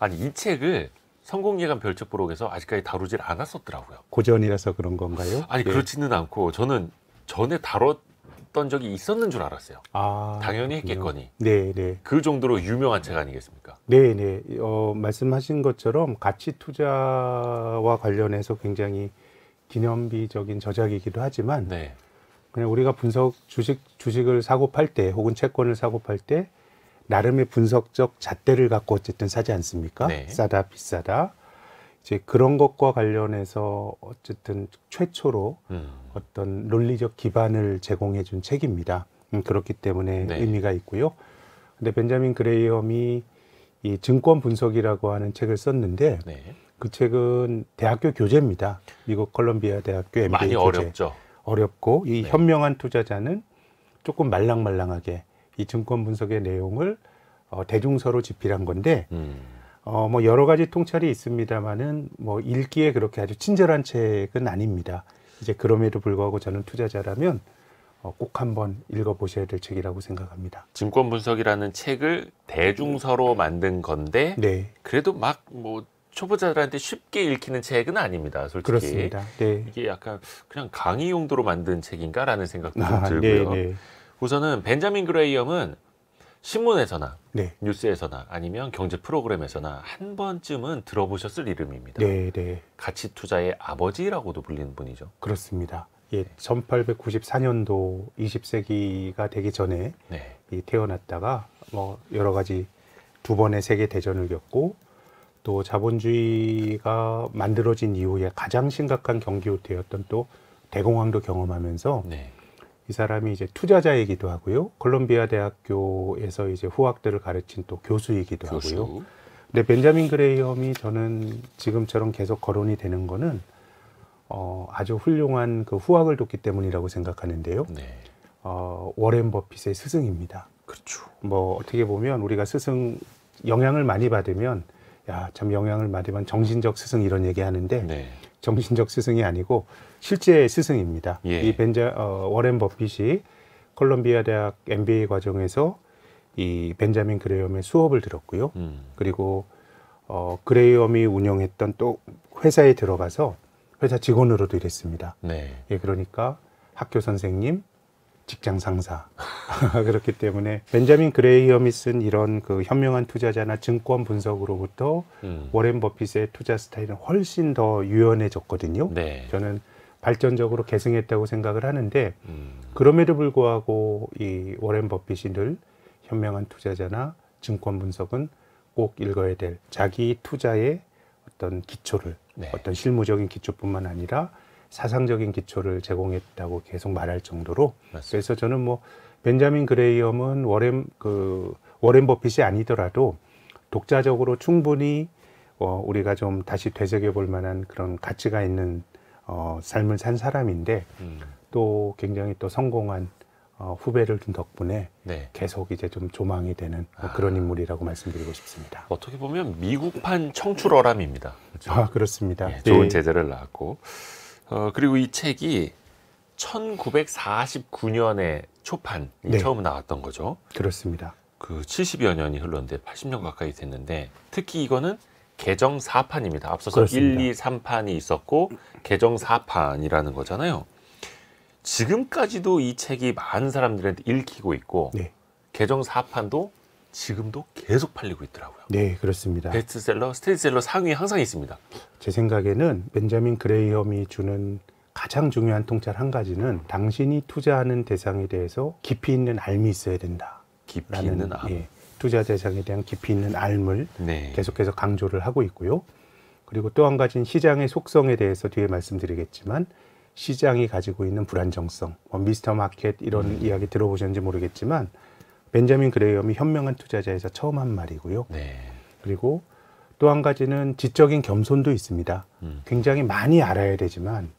아니 이 책을 성공예감 별책부록에서 아직까지 다루질 않았었더라고요. 고전이라서 그런 건가요? 아니 예. 그렇지는 않고 저는 전에 다뤘던 적이 있었는 줄 알았어요. 아, 당연히 했겠거니. 네, 네. 그 정도로 유명한 책 아니겠습니까? 네, 네. 어, 말씀하신 것처럼 가치 투자와 관련해서 굉장히 기념비적인 저작이기도 하지만 네. 그냥 우리가 분석 주식 주식을 사고 팔 때 혹은 채권을 사고 팔때 나름의 분석적 잣대를 갖고 어쨌든 사지 않습니까? 네. 싸다 비싸다. 이제 그런 것과 관련해서 어쨌든 최초로 음. 어떤 논리적 기반을 제공해 준 책입니다. 음, 그렇기 때문에 네. 의미가 있고요. 근데 벤자민 그레이엄이 이 증권 분석이라고 하는 책을 썼는데 네. 그 책은 대학교 교재입니다. 미국 컬럼비아 대학교 MBA 많이 교재. 어렵죠. 어렵고 이 네. 현명한 투자자는 조금 말랑말랑하게 이 증권 분석의 내용을 어, 대중서로 집필한 건데 음. 어, 뭐 여러 가지 통찰이 있습니다만은 뭐 읽기에 그렇게 아주 친절한 책은 아닙니다. 이제 그럼에도 불구하고 저는 투자자라면 어, 꼭 한번 읽어보셔야 될 책이라고 생각합니다. 증권 분석이라는 책을 대중서로 만든 건데 네. 그래도 막 뭐 초보자들한테 쉽게 읽히는 책은 아닙니다. 솔직히 그렇습니다. 네. 이게 약간 그냥 강의 용도로 만든 책인가라는 생각도 아, 들고요. 네, 네. 우선은 벤자민 그레이엄은 신문에서나 네. 뉴스에서나 아니면 경제 프로그램에서나 한 번쯤은 들어보셨을 이름입니다. 네, 네. 가치 투자의 아버지라고도 불리는 분이죠. 그렇습니다. 예, 1894년도 20세기가 되기 전에 네. 이, 태어났다가 뭐 여러 가지 두 번의 세계 대전을 겪고 또 자본주의가 만들어진 이후에 가장 심각한 경기 후퇴였던 또 대공황도 경험하면서 네. 이 사람이 이제 투자자이기도 하고요. 콜롬비아 대학교에서 이제 후학들을 가르친 또 교수이기도 교수. 하고요. 근데 벤자민 그레이엄이 저는 지금처럼 계속 거론이 되는 거는 어, 아주 훌륭한 그 후학을 뒀기 때문이라고 생각하는데요. 네. 어, 워렌 버핏의 스승입니다. 그렇죠. 뭐 어떻게 보면 우리가 스승 영향을 많이 받으면 야참 영향을 많이 받 정신적 스승 이런 얘기 하는데 네. 정신적 스승이 아니고 실제 스승입니다. 예. 이 벤자 어, 워렌 버핏이 콜롬비아 대학 MBA 과정에서 이 벤자민 그레이엄의 수업을 들었고요. 음. 그리고 어, 그레이엄이 운영했던 또 회사에 들어가서 회사 직원으로도 일했습니다. 네. 예, 그러니까 학교 선생님, 직장 상사. 그렇기 때문에 벤자민 그레이엄이 쓴 이런 그 현명한 투자자나 증권 분석으로부터 음. 워렌 버핏의 투자 스타일은 훨씬 더 유연해졌거든요. 네. 저는 발전적으로 계승했다고 생각을 하는데 음. 그럼에도 불구하고 이 워렌 버핏이 늘 현명한 투자자나 증권 분석은 꼭 읽어야 될 자기 투자의 어떤 기초를 네. 어떤 실무적인 기초뿐만 아니라 사상적인 기초를 제공했다고 계속 말할 정도로 맞습니다. 그래서 저는 뭐 벤자민 그레이엄은 워렌 그 워렌 버핏이 아니더라도 독자적으로 충분히 어, 우리가 좀 다시 되새겨 볼 만한 그런 가치가 있는 어, 삶을 산 사람인데 음. 또 굉장히 또 성공한 어, 후배를 둔 덕분에 네. 계속 이제 좀 조망이 되는 뭐 그런 아. 인물이라고 말씀드리고 싶습니다. 어떻게 보면 미국판 청출어람입니다. 그렇죠? 아 그렇습니다. 예, 좋은 예. 제자를 낳았고 어, 그리고 이 책이 1949년에 초판 네. 처음 나왔던 거죠. 그렇습니다. 그 70여 년이 흘렀는데 80년 가까이 됐는데 특히 이거는 개정 4판입니다. 앞서서 그렇습니다. 1, 2, 3판이 있었고 개정 4판이라는 거잖아요. 지금까지도 이 책이 많은 사람들한테 읽히고 있고 네. 개정 4판도 지금도 계속 팔리고 있더라고요. 네, 그렇습니다. 베스트셀러, 스테디셀러 상위 항상 있습니다. 제 생각에는 벤자민 그레이엄이 주는 가장 중요한 통찰 한 가지는 당신이 투자하는 대상에 대해서 깊이 있는 알미 있어야 된다. 깊이 있는 암. 예, 투자 대상에 대한 깊이 있는 알을 네. 계속해서 강조를 하고 있고요. 그리고 또 한 가지는 시장의 속성에 대해서 뒤에 말씀드리겠지만 시장이 가지고 있는 불안정성, 뭐 미스터 마켓 이런 음. 이야기 들어보셨는지 모르겠지만 벤자민 그레이엄이 현명한 투자자에서 처음 한 말이고요. 네. 그리고 또 한 가지는 지적인 겸손도 있습니다. 음. 굉장히 많이 알아야 되지만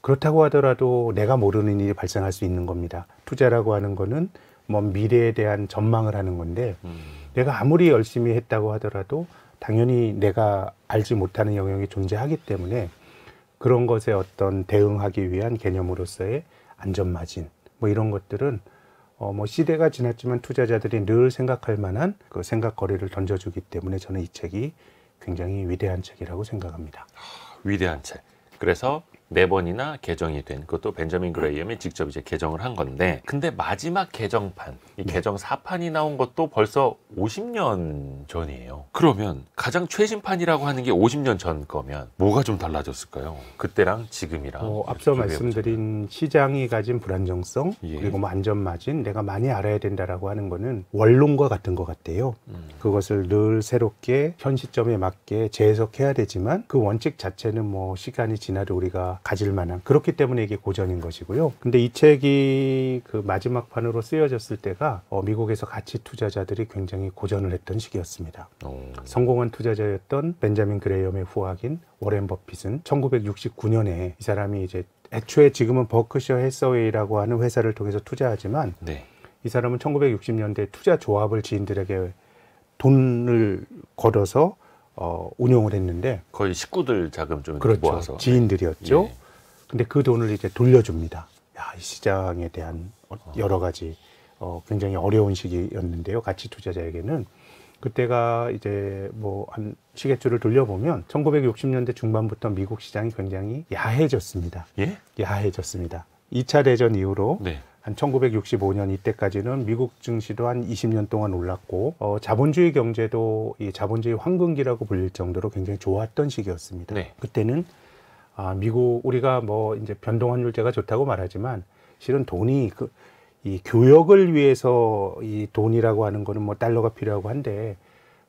그렇다고 하더라도 내가 모르는 일이 발생할 수 있는 겁니다. 투자라고 하는 거는 뭐 미래에 대한 전망을 하는 건데 음. 내가 아무리 열심히 했다고 하더라도 당연히 내가 알지 못하는 영역이 존재하기 때문에 그런 것에 어떤 대응하기 위한 개념으로서의 안전마진 뭐 이런 것들은 어, 뭐 시대가 지났지만 투자자들이 늘 생각할 만한 그 생각거리를 던져주기 때문에 저는 이 책이 굉장히 위대한 책이라고 생각합니다. 아, 위대한 책. 그래서 네 번이나 개정이 된 그것도 벤자민 그레이엄이 직접 이제 개정을 한 건데 근데 마지막 개정판 이 네. 개정 사판이 나온 것도 벌써 50년 전이에요. 그러면 가장 최신판이라고 하는 게 50년 전 거면 뭐가 좀 달라졌을까요? 그때랑 지금이랑 어, 앞서 말씀드린 시장이 가진 불안정성 예. 그리고 뭐 안전마진 내가 많이 알아야 된다라고 하는 거는 원론과 같은 것같아요 음. 그것을 늘 새롭게 현 시점에 맞게 재해석해야 되지만 그 원칙 자체는 뭐 시간이 지나도 우리가 가질 만한 그렇기 때문에 이게 고전인 것이고요. 근데 이 책이 그 마지막 판으로 쓰여졌을 때가 어, 미국에서 가치 투자자들이 굉장히 고전을 했던 시기였습니다. 오. 어. 성공한 투자자였던 벤자민 그레이엄의 후학인 워렌 버핏은 1969년에 이 사람이 이제 애초에 지금은 버크셔 해서웨이라고 하는 회사를 통해서 투자하지만 네. 이 사람은 1960년대 투자 조합을 지인들에게 돈을 걸어서 어, 운영을 했는데 거의 식구들 자금 좀 그렇죠. 모아서 지인들이었죠. 예. 근데 그 돈을 이제 돌려줍니다. 야, 이 시장에 대한 어, 여러 가지 어, 굉장히 어려운 시기였는데요. 가치 투자자에게는 그때가 이제 뭐한 시계줄을 돌려보면 1960년대 중반부터 미국 시장이 굉장히 야해졌습니다. 예? 야해졌습니다. 2차 대전 이후로 네. 한 1965년 이때까지는 미국 증시도 한 20년 동안 올랐고 어, 자본주의 경제도 이 자본주의 황금기라고 불릴 정도로 굉장히 좋았던 시기였습니다. 네. 그때는 아, 미국 우리가 뭐 이제 변동환율제가 좋다고 말하지만 실은 돈이 그, 이 교역을 위해서 이 돈이라고 하는 거는 뭐 달러가 필요하고 한데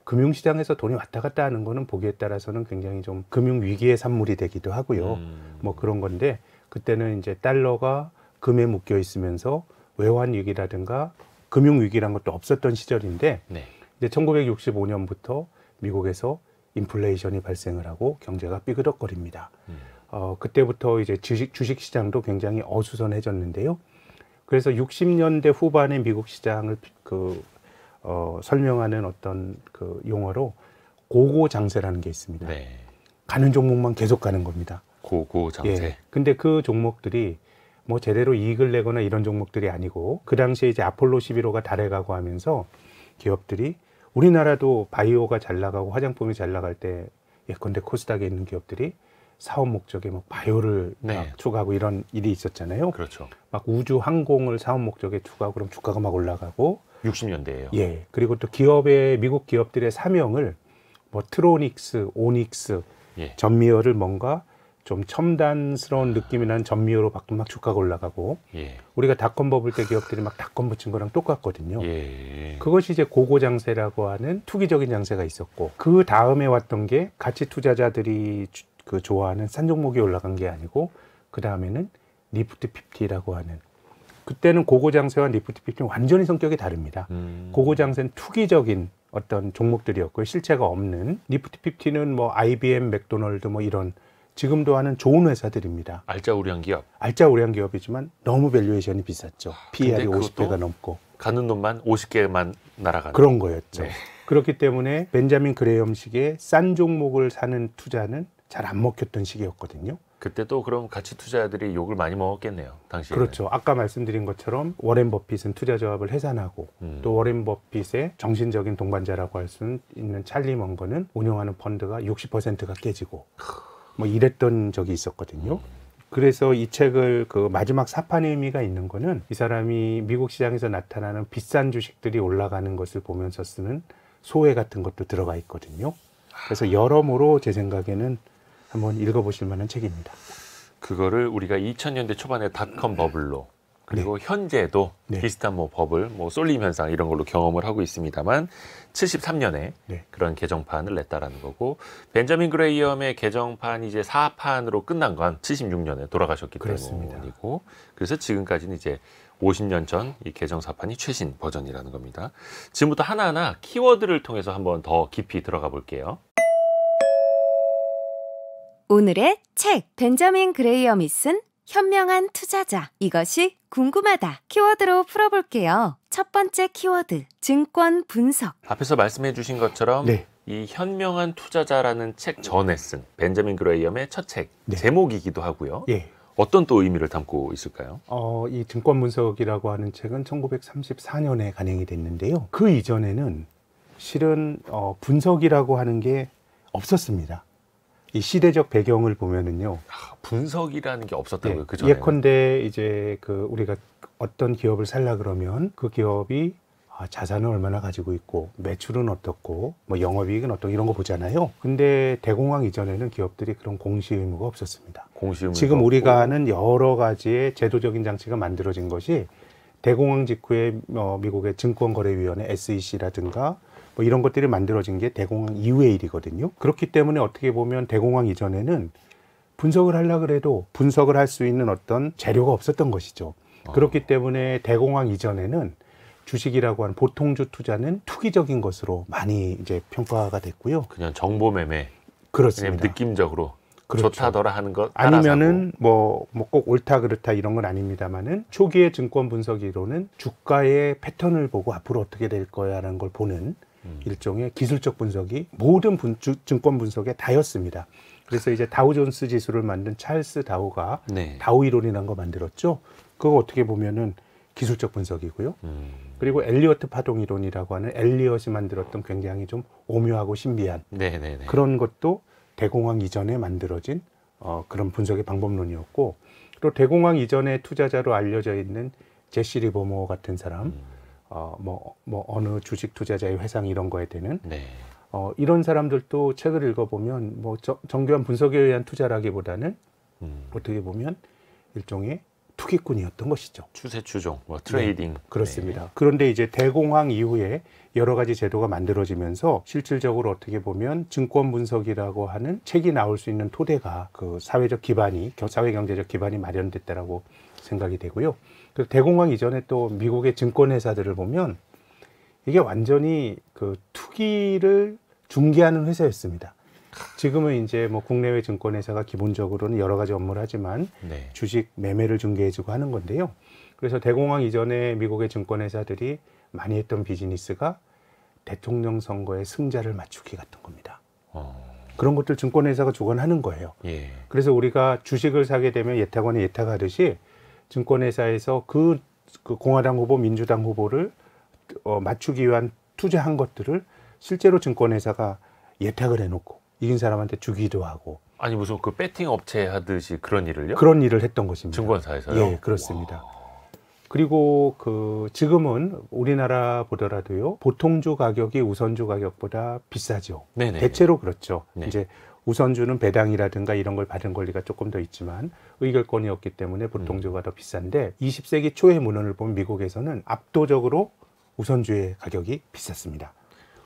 금융시장에서 돈이 왔다 갔다 하는 거는 보기에 따라서는 굉장히 좀 금융 위기의 산물이 되기도 하고요. 음. 뭐 그런 건데 그때는 이제 달러가 금에 묶여 있으면서 외환 위기라든가 금융 위기란 것도 없었던 시절인데 네. 이제 1965년부터 미국에서 인플레이션이 발생을 하고 경제가 삐그덕거립니다. 음. 어, 그때부터 이제 주식, 주식 시장도 굉장히 어수선해졌는데요. 그래서 60년대 후반의 미국 시장을 그, 어, 설명하는 어떤 그 용어로 고고 장세라는 게 있습니다. 네. 가는 종목만 계속 가는 겁니다. 고고 장세. 예. 근데 그 종목들이 뭐 제대로 이익을 내거나 이런 종목들이 아니고 그 당시에 이제 아폴로 11호가 달에 가고 하면서 기업들이 우리나라도 바이오가 잘 나가고 화장품이 잘 나갈 때 예컨대 코스닥에 있는 기업들이 사업 목적에 뭐 바이오를 네. 추가하고 이런 일이 있었잖아요. 그렇죠. 막 우주 항공을 사업 목적에 추가하고 그럼 주가가 막 올라가고 60년대예요. 예. 그리고 또 기업의 미국 기업들의 사명을 뭐 트로닉스, 오닉스, 예. 전미어를 뭔가 좀 첨단스러운 느낌이 난 전미호로 바꾸면 막 주가가 올라가고 예. 우리가 닷컴 버블 때 기업들이 막 닷컴 붙인 거랑 똑같거든요. 예. 그것이 이제 고고 장세라고 하는 투기적인 장세가 있었고 그 다음에 왔던 게 가치 투자자들이 주, 그 좋아하는 산 종목이 올라간 게 아니고 그 다음에는 리프트 피티라고 하는 그때는 고고 장세와 리프트 피티는 완전히 성격이 다릅니다. 음. 고고 장세는 투기적인 어떤 종목들이었고 실체가 없는 리프트 피티는 뭐 IBM, 맥도널드 뭐 이런 지금도 하는 좋은 회사들입니다. 알짜 우량 기업. 알짜 우량 기업이지만 너무 밸류에이션이 비쌌죠. 아, PER이 50배가 넘고. 가는 돈만 50개만 날아가는. 그런 거였죠. 네. 그렇기 때문에 벤자민 그레이엄식의 싼 종목을 사는 투자는 잘 안 먹혔던 시기였거든요. 그때 또 그럼 가치 투자들이 욕을 많이 먹었겠네요. 당시에. 그렇죠. 아까 말씀드린 것처럼 워렌 버핏은 투자 조합을 해산하고 음. 또 워렌 버핏의 정신적인 동반자라고 할 수 있는 찰리 먼거는 운영하는 펀드가 60%가 깨지고 뭐 이랬던 적이 있었거든요. 그래서 이 책을 그 마지막 사판의 의미가 있는 거는 이 사람이 미국 시장에서 나타나는 비싼 주식들이 올라가는 것을 보면서 쓰는 소회 같은 것도 들어가 있거든요. 그래서 여러모로 제 생각에는 한번 읽어보실 만한 책입니다. 그거를 우리가 2000년대 초반에 닷컴 버블로 그리고 네. 현재도 네. 비슷한 뭐 법을 뭐 쏠림 현상 이런 걸로 경험을 하고 있습니다만 73년에 네. 그런 개정판을 냈다라는 거고 벤자민 그레이엄의 개정판이 이제 4판으로 끝난 건 76년에 돌아가셨기 그렇습니다. 때문이고 그래서 지금까지는 이제 50년 전 이 개정 사판이 최신 버전이라는 겁니다. 지금부터 하나하나 키워드를 통해서 한번 더 깊이 들어가 볼게요. 오늘의 책 벤자민 그레이엄이 쓴 현명한 투자자. 이것이 궁금하다. 키워드로 풀어볼게요. 첫 번째 키워드. 증권 분석. 앞에서 말씀해 주신 것처럼 네. 이 현명한 투자자라는 책 전에 쓴 벤자민 그레이엄의 첫책 네. 제목이기도 하고요. 예. 어떤 또 의미를 담고 있을까요? 어, 이 증권 분석이라고 하는 책은 1934년에 간행이 됐는데요. 그 이전에는 실은 어, 분석이라고 하는 게 없었습니다. 이 시대적 배경을 보면은요. 아, 분석이라는 게 없었다고요. 예, 네. 그전에 예컨대 이제 그 우리가 어떤 기업을 살라 그러면 그 기업이 아, 자산을 얼마나 가지고 있고 매출은 어떻고 뭐 영업이익은 어떤 이런 거 보잖아요. 근데 대공황 이전에는 기업들이 그런 공시 의무가 없었습니다. 공시 의무 지금 우리가 아는 여러 가지의 제도적인 장치가 만들어진 것이 대공황 직후에 어, 미국의 증권거래위원회 SEC라든가 뭐 이런 것들이 만들어진 게 대공황 이후의 일이거든요. 그렇기 때문에 어떻게 보면 대공황 이전에는 분석을 하려 그래도 분석을 할 수 있는 어떤 재료가 없었던 것이죠. 아. 그렇기 때문에 대공황 이전에는 주식이라고 하는 보통주 투자는 투기적인 것으로 많이 이제 평가가 됐고요. 그냥 정보 매매. 그렇습니다. 느낌적으로. 그렇죠. 좋다더라 하는 것 아니면은 뭐 뭐 꼭 옳다 그렇다 이런 건 아닙니다만은 초기의 증권 분석 이론은 주가의 패턴을 보고 앞으로 어떻게 될 거야라는 걸 보는 음. 일종의 기술적 분석이 모든 분, 증권 분석에 다였습니다. 그래서 이제 다우존스 지수를 만든 찰스 다우가 네. 다우 이론이라는 거 만들었죠. 그거 어떻게 보면은 기술적 분석이고요. 음. 그리고 엘리어트 파동 이론이라고 하는 엘리엇이 만들었던 굉장히 좀 오묘하고 신비한 네네네. 네, 네. 그런 것도 대공황 이전에 만들어진 어, 그런 분석의 방법론이었고 또 대공황 이전에 투자자로 알려져 있는 제시 리버모 같은 사람 음. 어, 뭐, 뭐 어느 주식 투자자의 회상 이런 거에 되는 네. 어, 이런 사람들도 책을 읽어보면 뭐 정교한 분석에 의한 투자라기보다는 음. 어떻게 보면 일종의 투기꾼이었던 것이죠. 추세 추종, 뭐 네, 트레이딩. 네, 그렇습니다. 네. 그런데 이제 대공황 이후에 여러 가지 제도가 만들어지면서 실질적으로 어떻게 보면 증권 분석이라고 하는 책이 나올 수 있는 토대가 그 사회적 기반이, 사회 경제적 기반이 마련됐다라고 생각이 되고요. 그 대공황 이전에 또 미국의 증권 회사들을 보면 이게 완전히 그 투기를 중개하는 회사였습니다. 지금은 이제 뭐 국내외 증권회사가 기본적으로는 여러 가지 업무를 하지만 네. 주식 매매를 중개해주고 하는 건데요. 그래서 대공황 이전에 미국의 증권회사들이 많이 했던 비즈니스가 대통령 선거의 승자를 맞추기 같은 겁니다. 어. 그런 것들 증권회사가 주관 하는 거예요. 예. 그래서 우리가 주식을 사게 되면 예탁원에 예탁하듯이 증권회사에서 그, 그 공화당 후보, 민주당 후보를 어, 맞추기 위한 투자한 것들을 실제로 증권회사가 예탁을 해놓고 이긴 사람한테 주기도 하고. 아니 무슨 그 배팅 업체 하듯이 그런 일을요? 그런 일을 했던 것입니다. 증권사에서요? 예, 그렇습니다. 와. 그리고 그 지금은 우리나라 보더라도요 보통주 가격이 우선주 가격보다 비싸죠. 네네. 대체로 그렇죠. 네. 이제 우선주는 배당이라든가 이런 걸 받은 권리가 조금 더 있지만 의결권이 없기 때문에 보통주가 음. 더 비싼데 20세기 초의 문헌을 보면 미국에서는 압도적으로 우선주의 가격이 비쌌습니다.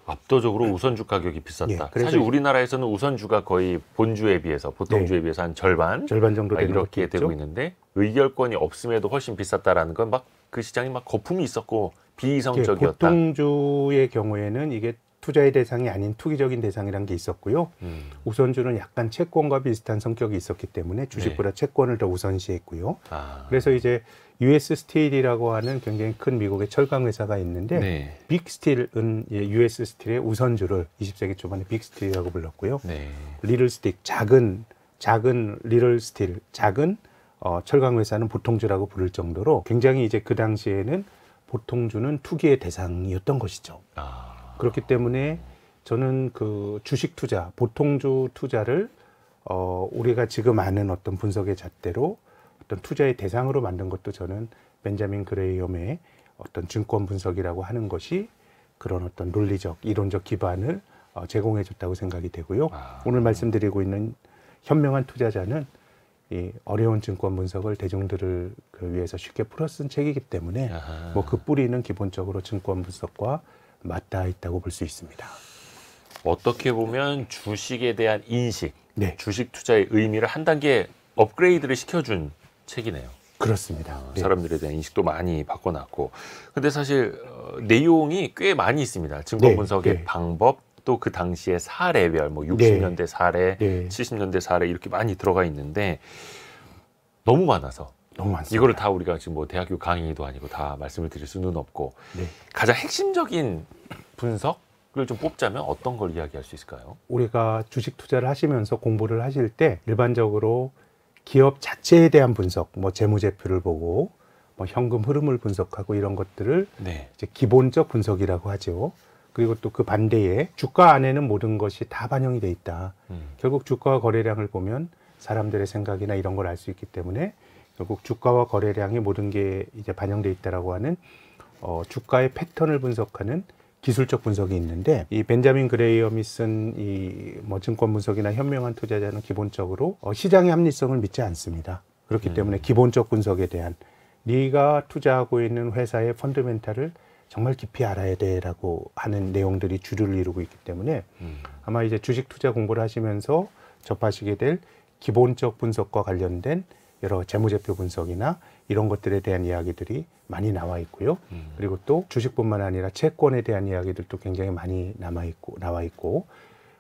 압도적으로 우선주 가격이 비쌌다. 예, 사실 우리나라에서는 우선주가 거의 본주에 비해서 보통 주에 네. 비해서 한 절반, 절반 정도 되는 이렇게 되고 있는데 의결권이 없음에도 훨씬 비쌌다라는 건 막 그 시장이 막 거품이 있었고 예, 비이성적이었다. 보통주의 경우에는 이게 투자의 대상이 아닌 투기적인 대상이란 게 있었고요. 음. 우선주는 약간 채권과 비슷한 성격이 있었기 때문에 주식보다 네. 채권을 더 우선시했고요. 아. 그래서 이제 US 스틸이라고 하는 굉장히 큰 미국의 철강 회사가 있는데 네. 빅스틸은 US 스틸의 우선주를 20세기 초반에 빅스틸이라고 불렀고요. 네. 리를 스틱 작은 작은 리를 스틸 작은 어, 철강 회사는 보통주라고 부를 정도로 굉장히 이제 그 당시에는 보통주는 투기의 대상이었던 것이죠. 아. 그렇기 때문에 저는 그 주식 투자, 보통주 투자를 어, 우리가 지금 아는 어떤 분석의 잣대로 어떤 투자의 대상으로 만든 것도 저는 벤자민 그레이엄의 어떤 증권 분석이라고 하는 것이 그런 어떤 논리적, 이론적 기반을 어, 제공해 줬다고 생각이 되고요. 아. 오늘 말씀드리고 있는 현명한 투자자는 이 어려운 증권 분석을 대중들을 그 위해서 쉽게 풀어쓴 책이기 때문에 뭐 그 뿌리는 기본적으로 증권 분석과 맞닿아 있다고 볼 수 있습니다. 어떻게 보면 주식에 대한 인식, 네. 주식 투자의 의미를 한 단계 업그레이드를 시켜준 책이네요. 그렇습니다. 어, 네. 사람들에 대한 인식도 많이 바꿔놨고, 근데 사실 어, 내용이 꽤 많이 있습니다. 증거 네, 분석의 네. 방법, 또 그 당시의 사례별, 뭐 60년대 사례, 70년대 사례 이렇게 많이 들어가 있는데 너무 많아서 너무 많습니다. 이거를 다 우리가 지금 뭐 대학교 강의도 아니고 다 말씀을 드릴 수는 없고 네. 가장 핵심적인 분석을 좀 뽑자면 어떤 걸 이야기할 수 있을까요? 우리가 주식 투자를 하시면서 공부를 하실 때 일반적으로 기업 자체에 대한 분석, 뭐 재무제표를 보고 뭐 현금 흐름을 분석하고 이런 것들을 네. 이제 기본적 분석이라고 하죠. 그리고 또 그 반대에 주가 안에는 모든 것이 다 반영이 돼 있다. 음. 결국 주가 거래량을 보면 사람들의 생각이나 이런 걸 알 수 있기 때문에 결국 주가와 거래량이 모든 게 이제 반영돼 있다라고 하는 어, 주가의 패턴을 분석하는 기술적 분석이 있는데 이 벤자민 그레이엄이 쓴이뭐 증권 분석이나 현명한 투자자는 기본적으로 어, 시장의 합리성을 믿지 않습니다. 그렇기 음. 때문에 기본적 분석에 대한 네가 투자하고 있는 회사의 펀드멘탈을 정말 깊이 알아야 돼라고 하는 내용들이 주류를 이루고 있기 때문에 음. 아마 이제 주식 투자 공부를 하시면서 접하시게 될 기본적 분석과 관련된 여러 재무제표 분석이나 이런 것들에 대한 이야기들이 많이 나와 있고요. 음. 그리고 또 주식뿐만 아니라 채권에 대한 이야기들도 굉장히 많이 남아 있고 나와 있고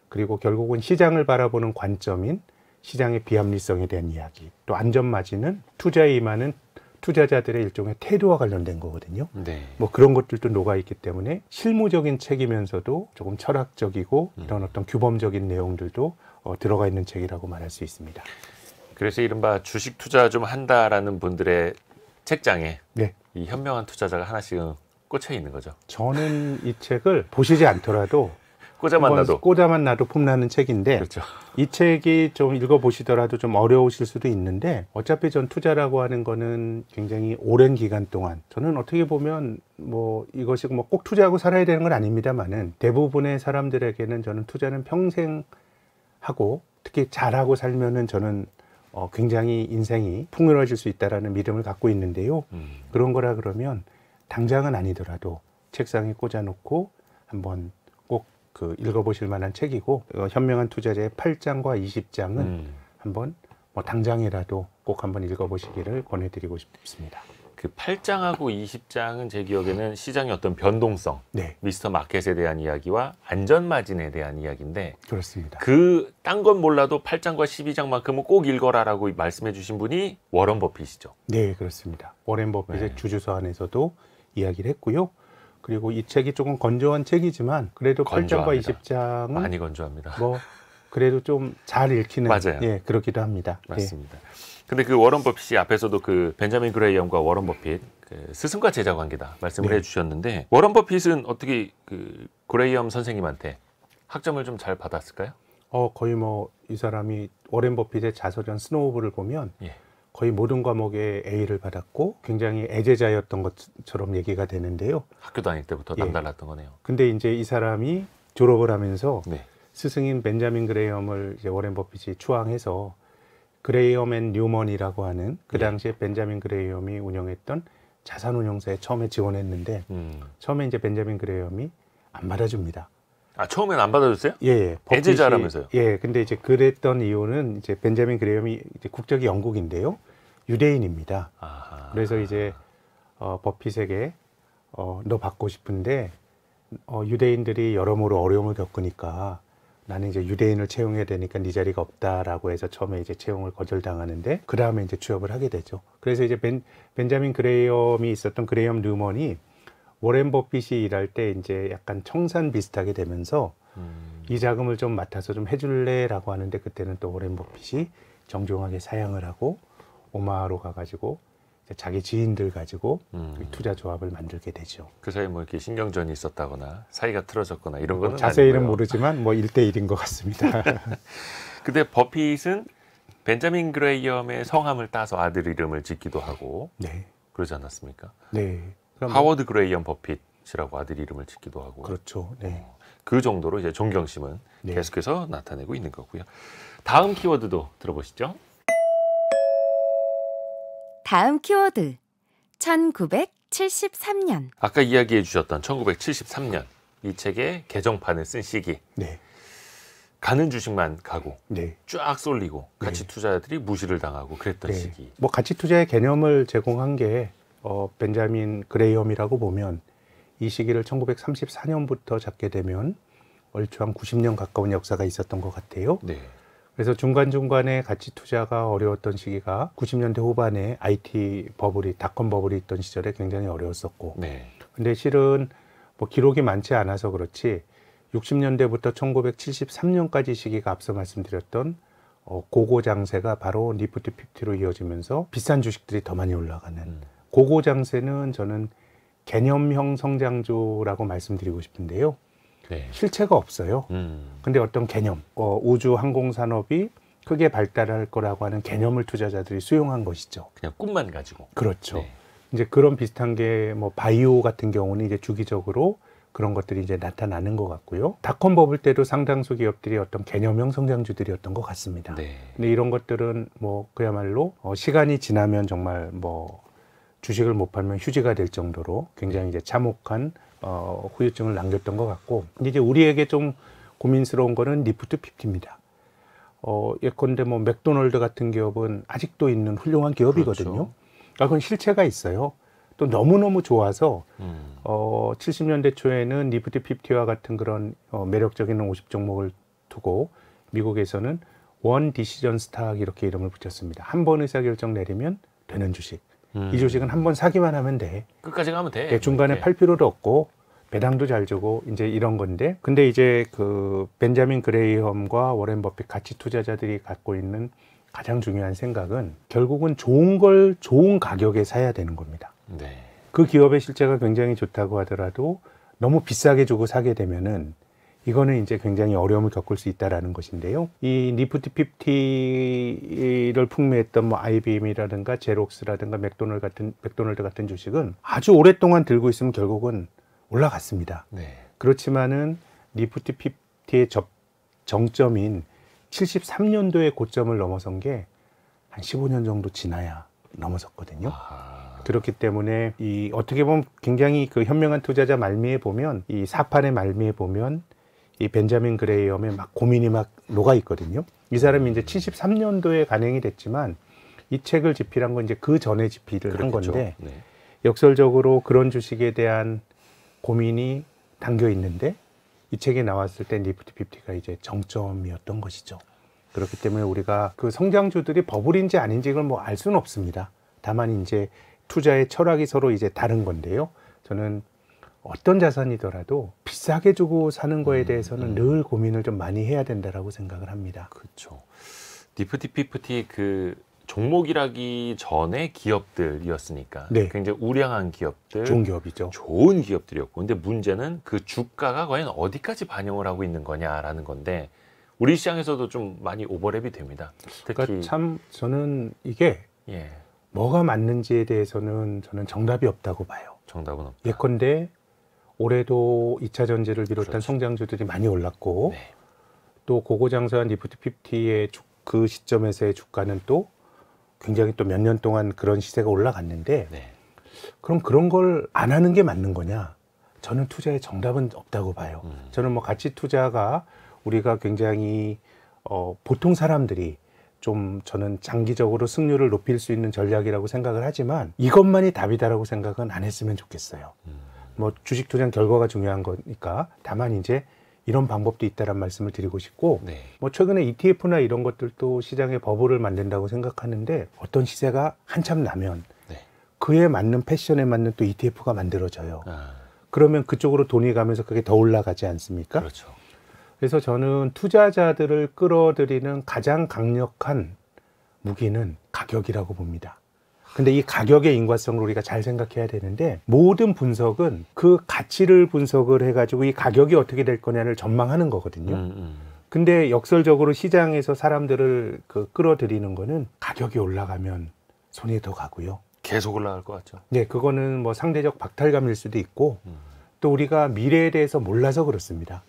그리고 결국은 시장을 바라보는 관점인 시장의 비합리성에 대한 이야기, 또 안전마진은 투자에 임하는 투자자들의 일종의 태도와 관련된 거거든요. 네. 뭐 그런 것들도 녹아 있기 때문에 실무적인 책이면서도 조금 철학적이고 음. 이런 어떤 규범적인 내용들도 어, 들어가 있는 책이라고 말할 수 있습니다. 그래서 이른바 주식 투자 좀 한다라는 분들의 책장에 네. 이 현명한 투자자가 하나씩 은 꽂혀 있는 거죠. 저는 이 책을 보시지 않더라도 꽂아만 나도 꽂아만 나도 폼나는 책인데 그렇죠. 이 책이 좀 읽어보시더라도 좀 어려우실 수도 있는데 어차피 전 투자라고 하는 거는 굉장히 오랜 기간 동안 저는 어떻게 보면 뭐 이것이 뭐 꼭 투자하고 살아야 되는 건 아닙니다만은 대부분의 사람들에게는 저는 투자는 평생 하고 특히 잘하고 살면은 저는 어, 굉장히 인생이 풍요로워질 수 있다라는 믿음을 갖고 있는데요. 음. 그런 거라 그러면 당장은 아니더라도 책상에 꽂아놓고 한번 꼭 그 읽어보실 만한 책이고 어, 현명한 투자자의 8장과 20장은 음. 한번 뭐 당장이라도 꼭 한번 읽어보시기를 권해드리고 싶습니다. 그 8장하고 20장은 제 기억에는 시장의 어떤 변동성, 네. 미스터 마켓에 대한 이야기와 안전 마진에 대한 이야기인데 그렇습니다. 그딴 건 몰라도 8장과 12장만큼은 꼭 읽어라라고 말씀해 주신 분이 워런 버핏이죠. 네, 그렇습니다. 워런 버핏의 네. 주주서 안에서도 이야기를 했고요. 그리고 이 책이 조금 건조한 책이지만 그래도 건 8장과 20장은 많이 건조합니다. 뭐 그래도 좀 잘 읽히는 맞아요. 예, 그렇기도 합니다. 예. 맞습니다. 예. 근데 그 워런 버핏이 앞에서도 그 벤자민 그레이엄과 워런 버핏 그 스승과 제자 관계다 말씀을 네. 해주셨는데 워런 버핏은 어떻게 그 그레이엄 선생님한테 학점을 좀 잘 받았을까요? 어 거의 뭐 이 사람이 워렌 버핏의 자서전 스노우볼을 보면 예. 거의 모든 과목에 A를 받았고 굉장히 애제자였던 것처럼 얘기가 되는데요. 학교 다닐 때부터 예. 남달랐던 거네요. 근데 이제 이 사람이 졸업을 하면서 네. 스승인 벤자민 그레이엄을 이제 워렌 버핏이 추앙해서 그레이엄 앤 뉴먼이라고 하는 그 예. 당시에 예. 벤자민 그레이엄이 운영했던 자산운용사에 처음에 지원했는데 음. 처음에 이제 벤자민 그레이엄이 안 받아줍니다. 아 처음엔 안 받아줬어요? 예, 예 애제자라면서요? 예, 근데 이제 그랬던 이유는 이제 벤자민 그레이엄이 이제 국적이 영국인데요, 유대인입니다. 아하. 그래서 이제 어, 버핏에게 어, 너 받고 싶은데 어, 유대인들이 여러모로 어려움을 겪으니까 나는 이제 유대인을 채용해야 되니까 네 자리가 없다라고 해서 처음에 이제 채용을 거절당하는데 그 다음에 이제 취업을 하게 되죠. 그래서 이제 벤, 벤자민 그레이엄이 있었던 그레이엄 류먼이 워렌 버핏이 일할 때 이제 약간 청산 비슷하게 되면서 음. 이 자금을 좀 맡아서 좀 해줄래라고 하는데 그때는 또 워렌 버핏이 정중하게 사양을 하고 오마로 가가지고 자기 지인들 가지고 음. 그 투자 조합을 만들게 되죠. 그 사이 뭐 이렇게 신경전이 있었다거나 사이가 틀어졌거나 이런 건뭐 자세히는 아니고요. 모르지만 뭐 1대1인 것 같습니다. 근데 버핏은 벤자민 그레이엄의 성함을 따서 아들 이름을 짓기도 하고 네. 그러지 않았습니까? 네. 하워드 그레이엄 버핏이라고 아들 이름을 짓기도 하고 그렇죠. 네. 어, 그 정도로 이제 존경심은 네. 계속해서 나타내고 있는 거고요. 다음 키워드도 들어보시죠. 다음 키워드 1973년 아까 이야기해 주셨던 1973년 이 책의 개정판을 쓴 시기 네. 가는 주식만 가고 네. 쫙 쏠리고 같이 네. 투자자들이 무시를 당하고 그랬던 네. 시기 뭐 같이 투자의 개념을 제공한 게 어, 벤자민 그레이엄이라고 보면 이 시기를 1934년부터 잡게 되면 얼추 한 90년 가까운 역사가 있었던 것 같아요. 네. 그래서 중간중간에 가치 투자가 어려웠던 시기가 90년대 후반에 IT 버블이, 닷컴 버블이 있던 시절에 굉장히 어려웠었고. 네. 근데 실은 뭐 기록이 많지 않아서 그렇지 60년대부터 1973년까지 시기가 앞서 말씀드렸던 어, 고고 장세가 바로 니프트피프로 이어지면서 비싼 주식들이 더 많이 올라가는 음. 고고 장세는 저는 개념형 성장주라고 말씀드리고 싶은데요. 네. 실체가 없어요. 음. 근데 어떤 개념, 어, 우주 항공 산업이 크게 발달할 거라고 하는 개념을 투자자들이 수용한 것이죠. 그냥 꿈만 가지고. 그렇죠. 네. 이제 그런 비슷한 게 뭐 바이오 같은 경우는 이제 주기적으로 그런 것들이 이제 나타나는 것 같고요. 닷컴 버블 때도 상당수 기업들이 어떤 개념형 성장주들이었던 것 같습니다. 네. 근데 이런 것들은 뭐 그야말로 어, 시간이 지나면 정말 뭐 주식을 못 팔면 휴지가 될 정도로 굉장히 네. 이제 참혹한 어, 후유증을 남겼던 것 같고 이제 우리에게 좀 고민스러운 거는 리프트 피티입니다 어, 예컨대 뭐 맥도널드 같은 기업은 아직도 있는 훌륭한 기업이거든요. 그렇죠. 그러니까 그건 실체가 있어요. 또 너무너무 좋아서 음. 어, 70년대 초에는 리프트 피티와 같은 그런 어, 매력적인 50 종목을 두고 미국에서는 원 디시전 스타 이렇게 이름을 붙였습니다. 한 번 의사결정 내리면 되는 주식. 음. 이조직은한 번 사기만 하면 돼. 끝까지 가면 돼. 네, 중간에 네. 팔 필요도 없고 배당도 잘 주고 이제 이런 건데 근데 이제 그 벤자민 그레이엄과 워렌 버핏 같이 투자자들이 갖고 있는 가장 중요한 생각은 결국은 좋은 걸 좋은 가격에 사야 되는 겁니다. 네. 그 기업의 실제가 굉장히 좋다고 하더라도 너무 비싸게 주고 사게 되면은 이거는 이제 굉장히 어려움을 겪을 수 있다라는 것인데요. 이 니프티 50를 풍미했던 뭐 IBM이라든가 제록스라든가 맥도널 같은 맥도널드 같은 주식은 아주 오랫동안 들고 있으면 결국은 올라갔습니다. 네. 그렇지만은 니프티 50의 접, 정점인 73년도의 고점을 넘어선 게 한 15년 정도 지나야 넘어섰거든요. 아... 그렇기 때문에 이 어떻게 보면 굉장히 그 현명한 투자자 말미에 보면 이 사판의 말미에 보면 이 벤자민 그레이엄의 막 고민이 막 녹아 있거든요. 이 사람이 이제 73년도에 간행이 됐지만 이 책을 집필한 건 이제 그 전에 집필을 한 건데 네. 역설적으로 그런 주식에 대한 고민이 담겨 있는데 이 책이 나왔을 때 니프티 피프티가 이제 정점이었던 것이죠. 그렇기 때문에 우리가 그 성장주들이 버블인지 아닌지 이걸 뭐 알 수는 없습니다. 다만 이제 투자의 철학이 서로 이제 다른 건데요. 저는 어떤 자산이더라도 비싸게 주고 사는 거에 음, 대해서는 음, 음. 늘 고민을 좀 많이 해야 된다라고 생각을 합니다. 그렇죠. 니프티 피프티 그 종목이라기 전에 기업들이었으니까 네. 굉장히 우량한 기업들, 좋은 기업이죠. 좋은 기업들이었고, 근데 문제는 그 주가가 과연 어디까지 반영을 하고 있는 거냐라는 건데 우리 시장에서도 좀 많이 오버랩이 됩니다. 특히 그러니까 참 저는 이게 예. 뭐가 맞는지에 대해서는 저는 정답이 없다고 봐요. 정답은 없다. 예컨대 올해도 2차 전지를 비롯한 그렇죠. 성장주들이 많이 올랐고 네. 또 고고장사한 리프트 50의 주, 그 시점에서의 주가는 또 굉장히 또 몇 년 동안 그런 시세가 올라갔는데 네. 그럼 그런 걸 안 하는 게 맞는 거냐? 저는 투자의 정답은 없다고 봐요. 음. 저는 뭐 가치 투자가 우리가 굉장히 어, 보통 사람들이 좀 저는 장기적으로 승률을 높일 수 있는 전략이라고 생각을 하지만 이것만이 답이다라고 생각은 안 했으면 좋겠어요. 음. 뭐 주식 투자 결과가 중요한 거니까 다만 이제 이런 방법도 있다란 말씀을 드리고 싶고 네. 뭐 최근에 ETF나 이런 것들도 시장의 버블을 만든다고 생각하는데 어떤 시세가 한참 나면 네. 그에 맞는 패션에 맞는 또 ETF가 만들어져요. 아. 그러면 그쪽으로 돈이 가면서 그게 더 올라가지 않습니까? 그렇죠. 그래서 저는 투자자들을 끌어들이는 가장 강력한 무기는 가격이라고 봅니다. 근데 이 가격의 인과성을 우리가 잘 생각해야 되는데 모든 분석은 그 가치를 분석을 해가지고 이 가격이 어떻게 될 거냐를 전망하는 거거든요. 음, 음. 근데 역설적으로 시장에서 사람들을 그 끌어들이는 거는 가격이 올라가면 손이 더 가고요. 계속 올라갈 것 같죠. 네, 그거는 뭐 상대적 박탈감일 수도 있고 음. 또 우리가 미래에 대해서 몰라서 그렇습니다.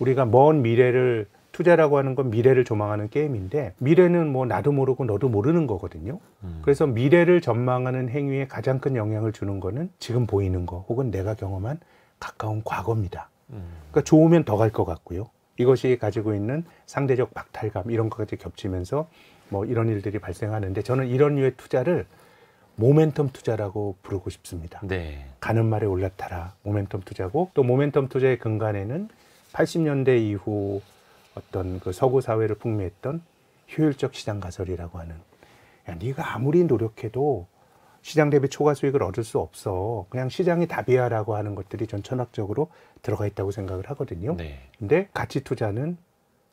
우리가 먼 미래를 투자라고 하는 건 미래를 조망하는 게임인데 미래는 뭐 나도 모르고 너도 모르는 거거든요. 음. 그래서 미래를 전망하는 행위에 가장 큰 영향을 주는 거는 지금 보이는 거 혹은 내가 경험한 가까운 과거입니다. 음. 그러니까 좋으면 더 갈 것 같고요. 이것이 가지고 있는 상대적 박탈감 이런 것까지 겹치면서 뭐 이런 일들이 발생하는데 저는 이런 류의 투자를 모멘텀 투자라고 부르고 싶습니다. 네. 가는 말에 올라타라 모멘텀 투자고 또 모멘텀 투자의 근간에는 80년대 이후 어떤 그 서구 사회를 풍미했던 효율적 시장 가설이라고 하는 야, 네가 아무리 노력해도 시장 대비 초과 수익을 얻을 수 없어. 그냥 시장이 답이야라고 하는 것들이 전 천학적으로 들어가 있다고 생각을 하거든요. 네. 근데 가치 투자는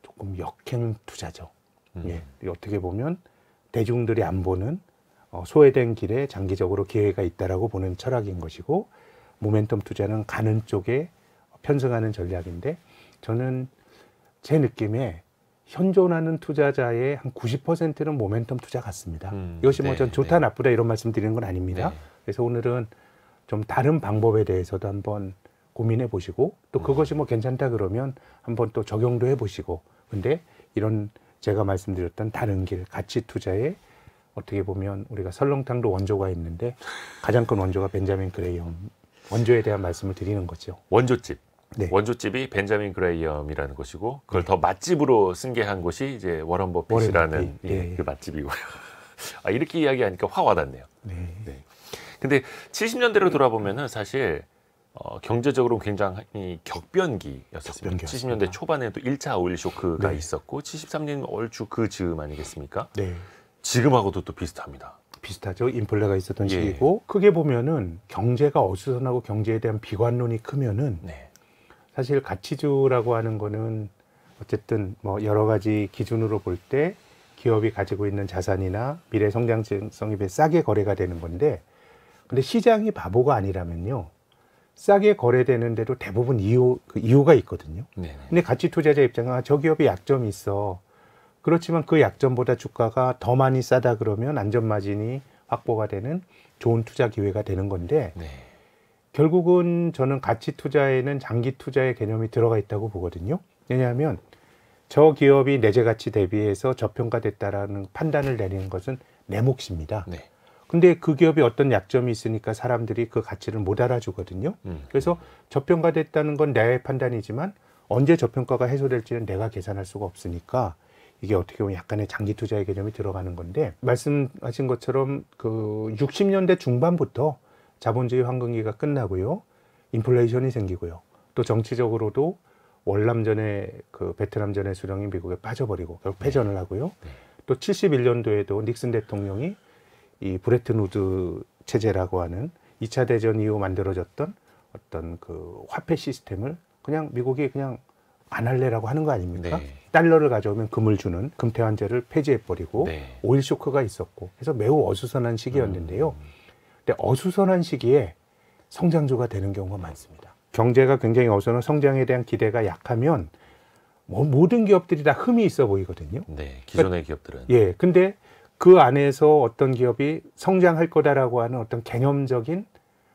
조금 역행 투자죠. 음. 예. 어떻게 보면 대중들이 안 보는 어, 소외된 길에 장기적으로 기회가 있다라고 보는 철학인 것이고 모멘텀 투자는 가는 쪽에 편승하는 전략인데 저는 제 느낌에 현존하는 투자자의 한 90%는 모멘텀 투자 같습니다. 음, 이것이 뭐전 네, 좋다 네. 나쁘다 이런 말씀 드리는 건 아닙니다. 네. 그래서 오늘은 좀 다른 방법에 대해서도 한번 고민해 보시고 또 음. 그것이 뭐 괜찮다 그러면 한번 또 적용도 해 보시고 근데 이런 제가 말씀드렸던 다른 길 가치 투자에 어떻게 보면 우리가 설렁탕도 원조가 있는데 가장 큰 원조가 벤자민 그레이엄 원조에 대한 말씀을 드리는 거죠. 원조집. 네. 원조집이 벤자민 그레이엄이라는 곳이고 그걸 네. 더 맛집으로 승계한 곳이 이제 워런 버핏이라는 예, 예, 예. 그 맛집이고요. 아, 이렇게 이야기하니까 확 와닿네요. 네. 네. 근데 70년대로 돌아보면은 사실 어, 경제적으로 굉장히 격변기였었습니다. 격변습니다 70년대 초반에도 1차 오일 쇼크가 네. 있었고 73년 얼추 그 즈음 아니겠습니까? 네. 지금하고도 또 비슷합니다. 비슷하죠. 인플레가 있었던 예. 시기고 크게 보면은 경제가 어수선하고 경제에 대한 비관론이 크면은 네. 사실 가치주라고 하는 거는 어쨌든 뭐 여러 가지 기준으로 볼 때 기업이 가지고 있는 자산이나 미래 성장성에 비해 싸게 거래가 되는 건데 근데 시장이 바보가 아니라면요 싸게 거래되는데도 대부분 이유 그 이유가 있거든요. 네네. 근데 가치 투자자 입장은 아, 저기업이 약점이 있어. 그렇지만 그 약점보다 주가가 더 많이 싸다 그러면 안전 마진이 확보가 되는 좋은 투자 기회가 되는 건데 네. 결국은 저는 가치 투자에는 장기 투자의 개념이 들어가 있다고 보거든요. 왜냐하면 저 기업이 내재 가치 대비해서 저평가됐다라는 판단을 내리는 것은 내 몫입니다. 네. 근데 그 기업이 어떤 약점이 있으니까 사람들이 그 가치를 못 알아주거든요. 음. 그래서 저평가됐다는 건 내 판단이지만 언제 저평가가 해소될지는 내가 계산할 수가 없으니까 이게 어떻게 보면 약간의 장기 투자의 개념이 들어가는 건데 말씀하신 것처럼 그 60년대 중반부터 자본주의 황금기가 끝나고요. 인플레이션이 생기고요. 또 정치적으로도 월남전에 그 베트남전의 수령이 미국에 빠져버리고 결국 네. 패전을 하고요. 네. 또 71년도에도 닉슨 대통령이 이 브레튼 우드 체제라고 하는 2차 대전 이후 만들어졌던 어떤 그 화폐 시스템을 그냥 미국이 그냥 안 할래라고 하는 거 아닙니까? 네. 달러를 가져오면 금을 주는 금태환제를 폐지해버리고 네. 오일 쇼크가 있었고 해서 매우 어수선한 시기였는데요. 음. 어수선한 시기에 성장주가 되는 경우가 많습니다. 경제가 굉장히 어수선한 성장에 대한 기대가 약하면 뭐 모든 기업들이 다 흠이 있어 보이거든요. 네, 기존의 그러니까, 기업들은. 예, 근데 그 안에서 어떤 기업이 성장할 거다라고 하는 어떤 개념적인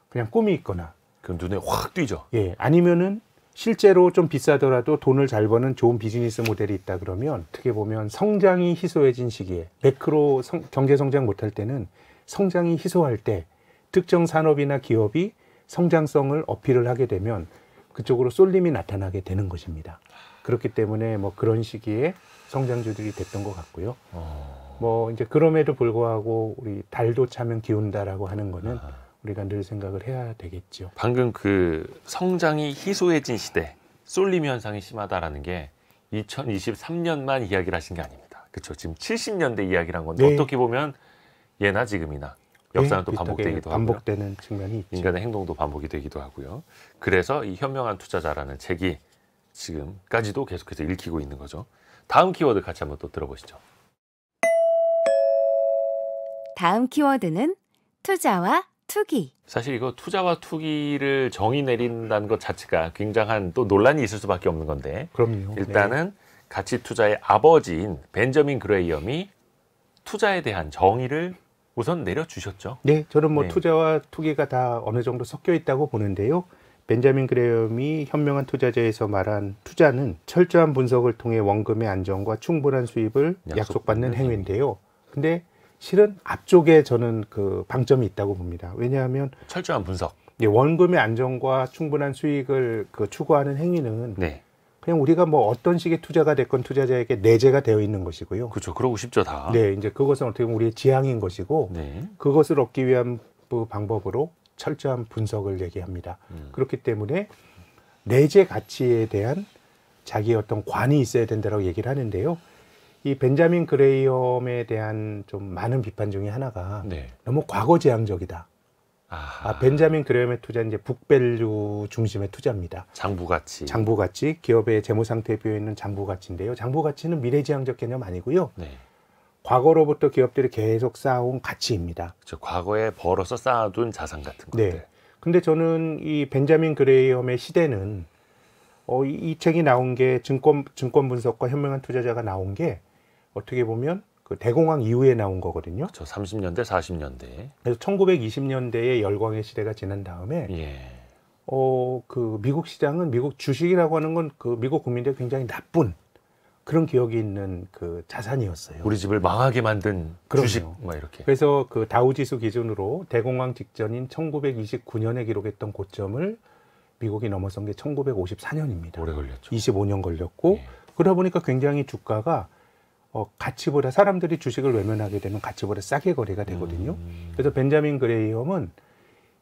그냥 꿈이 있거나. 그럼 눈에 확 띄죠. 예, 아니면은 실제로 좀 비싸더라도 돈을 잘 버는 좋은 비즈니스 모델이 있다 그러면 어떻게 보면 성장이 희소해진 시기에 매크로 성, 경제 성장 못할 때는 성장이 희소할 때 특정 산업이나 기업이 성장성을 어필을 하게 되면 그쪽으로 쏠림이 나타나게 되는 것입니다. 그렇기 때문에 뭐 그런 시기에 성장주들이 됐던 것 같고요. 어... 뭐 이제 그럼에도 불구하고 우리 달도 차면 기운다라고 하는 거는 아... 우리가 늘 생각을 해야 되겠죠. 방금 그 성장이 희소해진 시대, 쏠림 현상이 심하다라는 게 2023년만 이야기를 하신 게 아닙니다. 그렇죠. 지금 70년대 이야기란 건데 네. 어떻게 보면 예나 지금이나 예, 역사는 또 반복되기도 하고 반복되는 측면이 있죠. 인간의 행동도 반복이 되기도 하고요. 그래서 이 현명한 투자자라는 책이 지금까지도 계속해서 읽히고 있는 거죠. 다음 키워드 같이 한번 또 들어보시죠. 다음 키워드는 투자와 투기. 사실 이거 투자와 투기를 정의 내린다는 것 자체가 굉장한 또 논란이 있을 수밖에 없는 건데. 그럼요. 일단은 네. 가치 투자의 아버지인 벤저민 그레이엄이 투자에 대한 정의를 우선 내려주셨죠. 네, 저는 뭐 네. 투자와 투기가 다 어느 정도 섞여 있다고 보는데요. 벤자민 그레엄이 현명한 투자자에서 말한 투자는 철저한 분석을 통해 원금의 안정과 충분한 수입을 약속, 받는 행위인데요. 근데 실은 앞쪽에 저는 그 방점이 있다고 봅니다. 왜냐하면 철저한 분석. 예, 원금의 안정과 충분한 수익을 그 추구하는 행위는 네. 그냥 우리가 뭐 어떤 식의 투자가 됐건 투자자에게 내재가 되어 있는 것이고요. 그렇죠. 그러고 싶죠 다. 네, 이제 그것은 어떻게 보면 우리의 지향인 것이고 네. 그것을 얻기 위한 방법으로 철저한 분석을 얘기합니다. 음. 그렇기 때문에 내재 가치에 대한 자기 어떤 관이 있어야 된다라고 얘기를 하는데요. 이 벤자민 그레이엄에 대한 좀 많은 비판 중의 하나가 네. 너무 과거 지향적이다. 아 벤자민 그레엄의 투자는 이제 북밸류 중심의 투자입니다. 장부 가치. 장부 가치, 기업의 재무 상태에 비어 있는 장부 가치인데요. 장부 가치는 미래지향적 개념 아니고요. 네. 과거로부터 기업들이 계속 쌓아온 가치입니다. 그렇죠. 과거에 벌어서 쌓아둔 자산 같은 것들. 네. 근데 저는 이 벤자민 그레이엄의 시대는 어, 이, 이 책이 나온 게 증권 증권 분석과 현명한 투자자가 나온 게 어떻게 보면 그 대공황 이후에 나온 거거든요. 저 30년대, 40년대. 그래서 1920년대에 열광의 시대가 지난 다음에 예. 어, 그 미국 시장은 미국 주식이라고 하는 건 그 미국 국민들이 굉장히 나쁜 그런 기억이 있는 그 자산이었어요. 우리 집을 망하게 만든 그럼요. 주식 막 뭐 이렇게. 그래서 그 다우지수 기준으로 대공황 직전인 1929년에 기록했던 고점을 미국이 넘어선 게 1954년입니다. 오래 걸렸죠. 25년 걸렸고 예. 그러다 보니까 굉장히 주가가 어, 가치보다 사람들이 주식을 외면하게 되면 가치보다 싸게 거래가 되거든요. 음. 그래서 벤자민 그레이엄은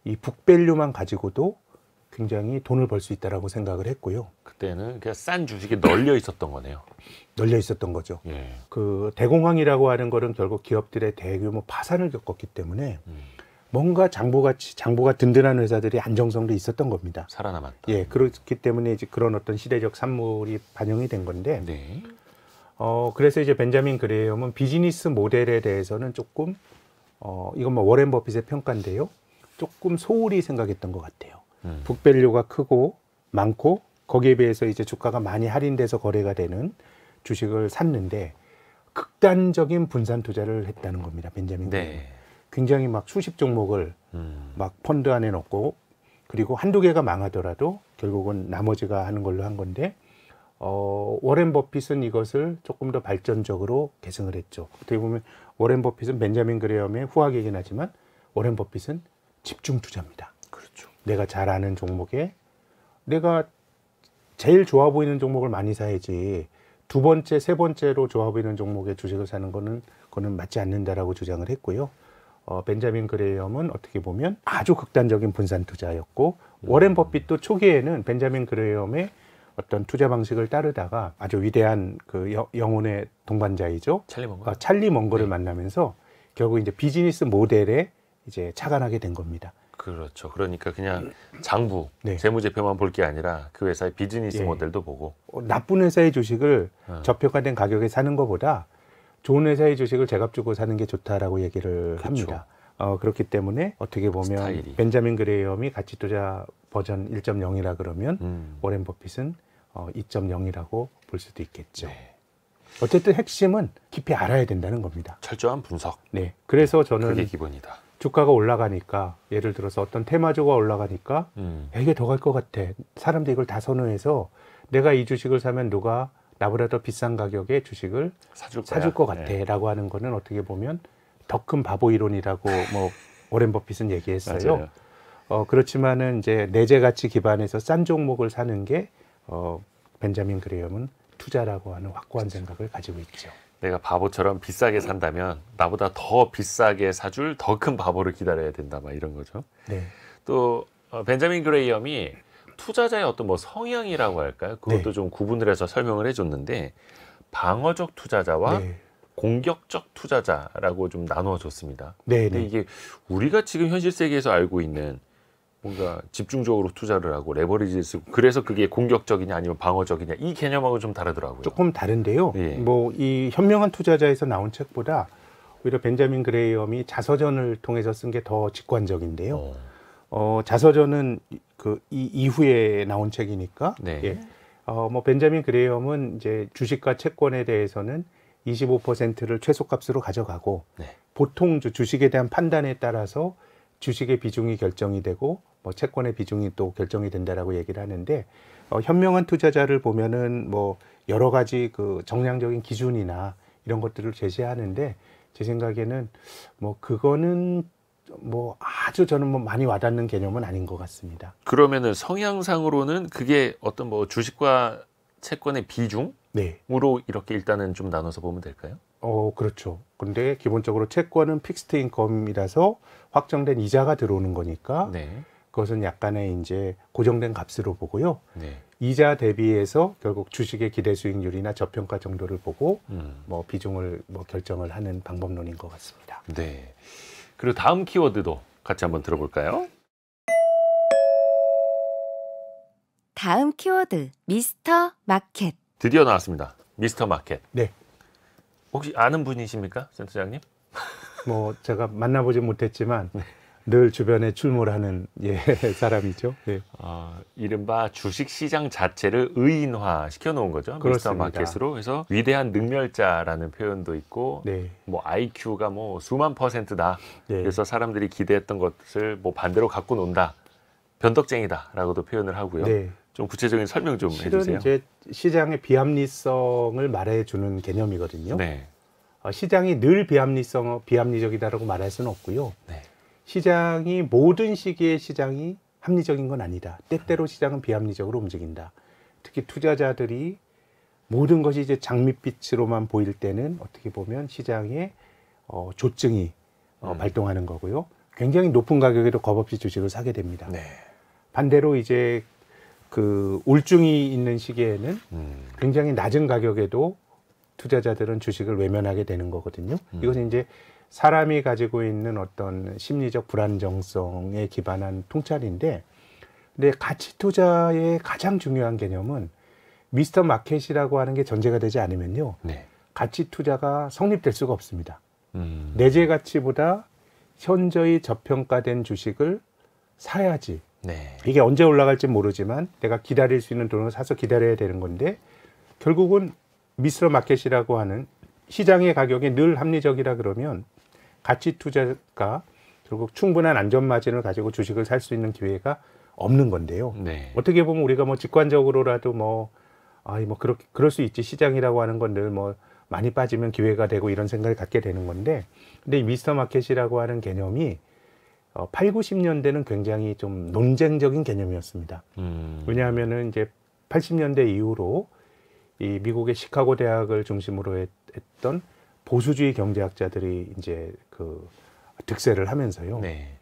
이 북밸류만 가지고도 굉장히 돈을 벌 수 있다라고 생각을 했고요. 그때는 그냥 싼 주식이 널려 있었던 거네요. 널려 있었던 거죠. 예. 그 대공황이라고 하는 거는 결국 기업들의 대규모 파산을 겪었기 때문에 음. 뭔가 장부같이 장부가 든든한 회사들이 안정성도 있었던 겁니다. 살아남았다. 예, 그렇기 때문에 이제 그런 어떤 시대적 산물이 반영이 된 건데 네. 어, 그래서 이제 벤자민 그레이엄은 비즈니스 모델에 대해서는 조금, 어, 이건 뭐 워렌 버핏의 평가인데요. 조금 소홀히 생각했던 것 같아요. 음. 북밸류가 크고 많고 거기에 비해서 이제 주가가 많이 할인돼서 거래가 되는 주식을 샀는데 극단적인 분산 투자를 했다는 겁니다. 벤자민 네. 이 굉장히 막 수십 종목을 음. 막 펀드 안에 넣고 그리고 한두 개가 망하더라도 결국은 나머지가 하는 걸로 한 건데 어, 워렌 버핏은 이것을 조금 더 발전적으로 개선을 했죠. 어떻게 보면 워렌 버핏은 벤자민 그레엄의 후학이긴 하지만 워렌 버핏은 집중 투자입니다. 그렇죠. 내가 잘 아는 종목에 내가 제일 좋아 보이는 종목을 많이 사야지 두 번째, 세 번째로 좋아 보이는 종목의 주식을 사는 거는 그는 맞지 않는다라고 주장을 했고요. 어, 벤자민 그레이엄은 어떻게 보면 아주 극단적인 분산 투자였고 음. 워렌 버핏도 초기에는 벤자민 그레이엄의 어떤 투자 방식을 따르다가 아주 위대한 그 여, 영혼의 동반자이죠. 찰리 멍거. 어, 찰리 멍거를 네. 만나면서 결국 이제 비즈니스 모델에 이제 착안하게 된 겁니다. 그렇죠. 그러니까 그냥 장부, 네. 재무제표만 볼 게 아니라 그 회사의 비즈니스 네. 모델도 보고 어, 나쁜 회사의 주식을 어. 저평가된 가격에 사는 것보다 좋은 회사의 주식을 제값 주고 사는 게 좋다라고 얘기를 그렇죠. 합니다. 어, 그렇기 때문에 어떻게 보면 스타일이. 벤자민 그레이엄이 가치 투자 버전 1.0이라 그러면 음. 워렌 버핏은 어, 2.0이라고 볼 수도 있겠죠. 네. 어쨌든 핵심은 깊이 알아야 된다는 겁니다. 철저한 분석. 네. 그래서 네. 저는 그게 기본이다. 주가가 올라가니까 예를 들어서 어떤 테마주가 올라가니까 음. 야, 이게 더 갈 것 같아. 사람들이 이걸 다 선호해서 내가 이 주식을 사면 누가 나보다 더 비싼 가격에 주식을 사줄, 사줄 것 같아라고 네. 하는 거는 어떻게 보면 더큰 바보 이론이라고 뭐 오렌 버핏은 얘기했어요. 맞아요. 어, 그렇지만은 이제 내재 가치 기반에서 싼 종목을 사는 게 어, 벤자민 그레엄은 이 투자라고 하는 확고한 생각을 가지고 있죠. 내가 바보처럼 비싸게 산다면 나보다 더 비싸게 사줄 더 큰 바보를 기다려야 된다 막 이런 거죠. 네. 또 어, 벤자민 그레이엄이 투자자의 어떤 뭐 성향이라고 할까요? 그것도 네. 좀 구분을 해서 설명을 해줬는데 방어적 투자자와 네. 공격적 투자자라고 좀 나누어졌습니다. 네. 근데 이게 우리가 지금 현실 세계에서 알고 있는 뭔가 집중적으로 투자를 하고 레버리지를 쓰고 그래서 그게 공격적이냐 아니면 방어적이냐 이 개념하고 좀 다르더라고요. 조금 다른데요. 예. 뭐이 현명한 투자자에서 나온 책보다 오히려 벤자민 그레이엄이 자서전을 통해서 쓴 게 더 직관적인데요. 어. 어 자서전은 그 이 이후에 나온 책이니까. 네. 예. 어뭐 벤자민 그레이엄은 이제 주식과 채권에 대해서는 25%를 최소값으로 가져가고 네. 보통 주식에 대한 판단에 따라서 주식의 비중이 결정이 되고 뭐 채권의 비중이 또 결정이 된다라고 얘기를 하는데 어, 현명한 투자자를 보면은 뭐 여러 가지 그 정량적인 기준이나 이런 것들을 제시하는데 제 생각에는 뭐 그거는 뭐 아주 저는 뭐 많이 와닿는 개념은 아닌 것 같습니다. 그러면은 성향상으로는 그게 어떤 뭐 주식과 채권의 비중 네. 으로 이렇게 일단은 좀 나눠서 보면 될까요? 어, 그렇죠. 근데 기본적으로 채권은 픽스트 인컴이라서 확정된 이자가 들어오는 거니까 네. 그것은 약간의 이제 고정된 값으로 보고요. 네. 이자 대비해서 결국 주식의 기대 수익률이나 저평가 정도를 보고 음. 뭐 비중을 뭐 결정을 하는 방법론인 것 같습니다. 네. 그리고 다음 키워드도 같이 한번 들어볼까요? 다음 키워드 미스터 마켓. 드디어 나왔습니다. 미스터 마켓. 네. 혹시 아는 분이십니까, 센터장님? 뭐 제가 만나보지 못했지만 네. 늘 주변에 출몰하는 예, 사람이죠. 예. 어, 이른바 주식 시장 자체를 의인화 시켜놓은 거죠. 그렇습니다. 마켓으로 해서 위대한 능멸자라는 표현도 있고, 네. 뭐 IQ가 뭐 수만 퍼센트다. 네. 그래서 사람들이 기대했던 것을 뭐 반대로 갖고 논다. 변덕쟁이다라고도 표현을 하고요. 네. 좀 구체적인 설명 좀 실은 해주세요. 이제 시장의 비합리성을 말해주는 개념이거든요. 네. 어, 시장이 늘 비합리성 비합리적이다라고 말할 수는 없고요. 네. 시장이 모든 시기에 시장이 합리적인 건 아니다. 때때로 시장은 비합리적으로 움직인다. 특히 투자자들이 모든 것이 이제 장밋빛으로만 보일 때는 어떻게 보면 시장의 어, 조증이 어, 음. 발동하는 거고요. 굉장히 높은 가격에도 겁없이 주식을 사게 됩니다. 네. 반대로 이제 그 울증이 있는 시기에는 음. 굉장히 낮은 가격에도 투자자들은 주식을 외면하게 되는 거거든요. 음. 이것은 이제 사람이 가지고 있는 어떤 심리적 불안정성에 기반한 통찰인데, 근데 가치 투자의 가장 중요한 개념은 미스터 마켓이라고 하는 게 전제가 되지 않으면요. 네. 가치 투자가 성립될 수가 없습니다. 음. 내재 가치보다 현저히 저평가된 주식을 사야지 네. 이게 언제 올라갈지 모르지만 내가 기다릴 수 있는 돈을 사서 기다려야 되는 건데 결국은 미스터 마켓이라고 하는 시장의 가격이 늘 합리적이라 그러면 가치 투자가 결국 충분한 안전 마진을 가지고 주식을 살 수 있는 기회가 없는 건데요. 네. 어떻게 보면 우리가 뭐 직관적으로라도 뭐 아이 뭐 그렇게 그럴 수 있지 시장이라고 하는 건 늘 뭐 많이 빠지면 기회가 되고 이런 생각을 갖게 되는 건데 근데 미스터 마켓이라고 하는 개념이 어, 8, 90년대는 굉장히 좀 논쟁적인 개념이었습니다. 음. 왜냐하면은 이제 80년대 이후로 이 미국의 시카고 대학을 중심으로 했, 던 보수주의 경제학자들이 이제 그 득세를 하면서요. 네.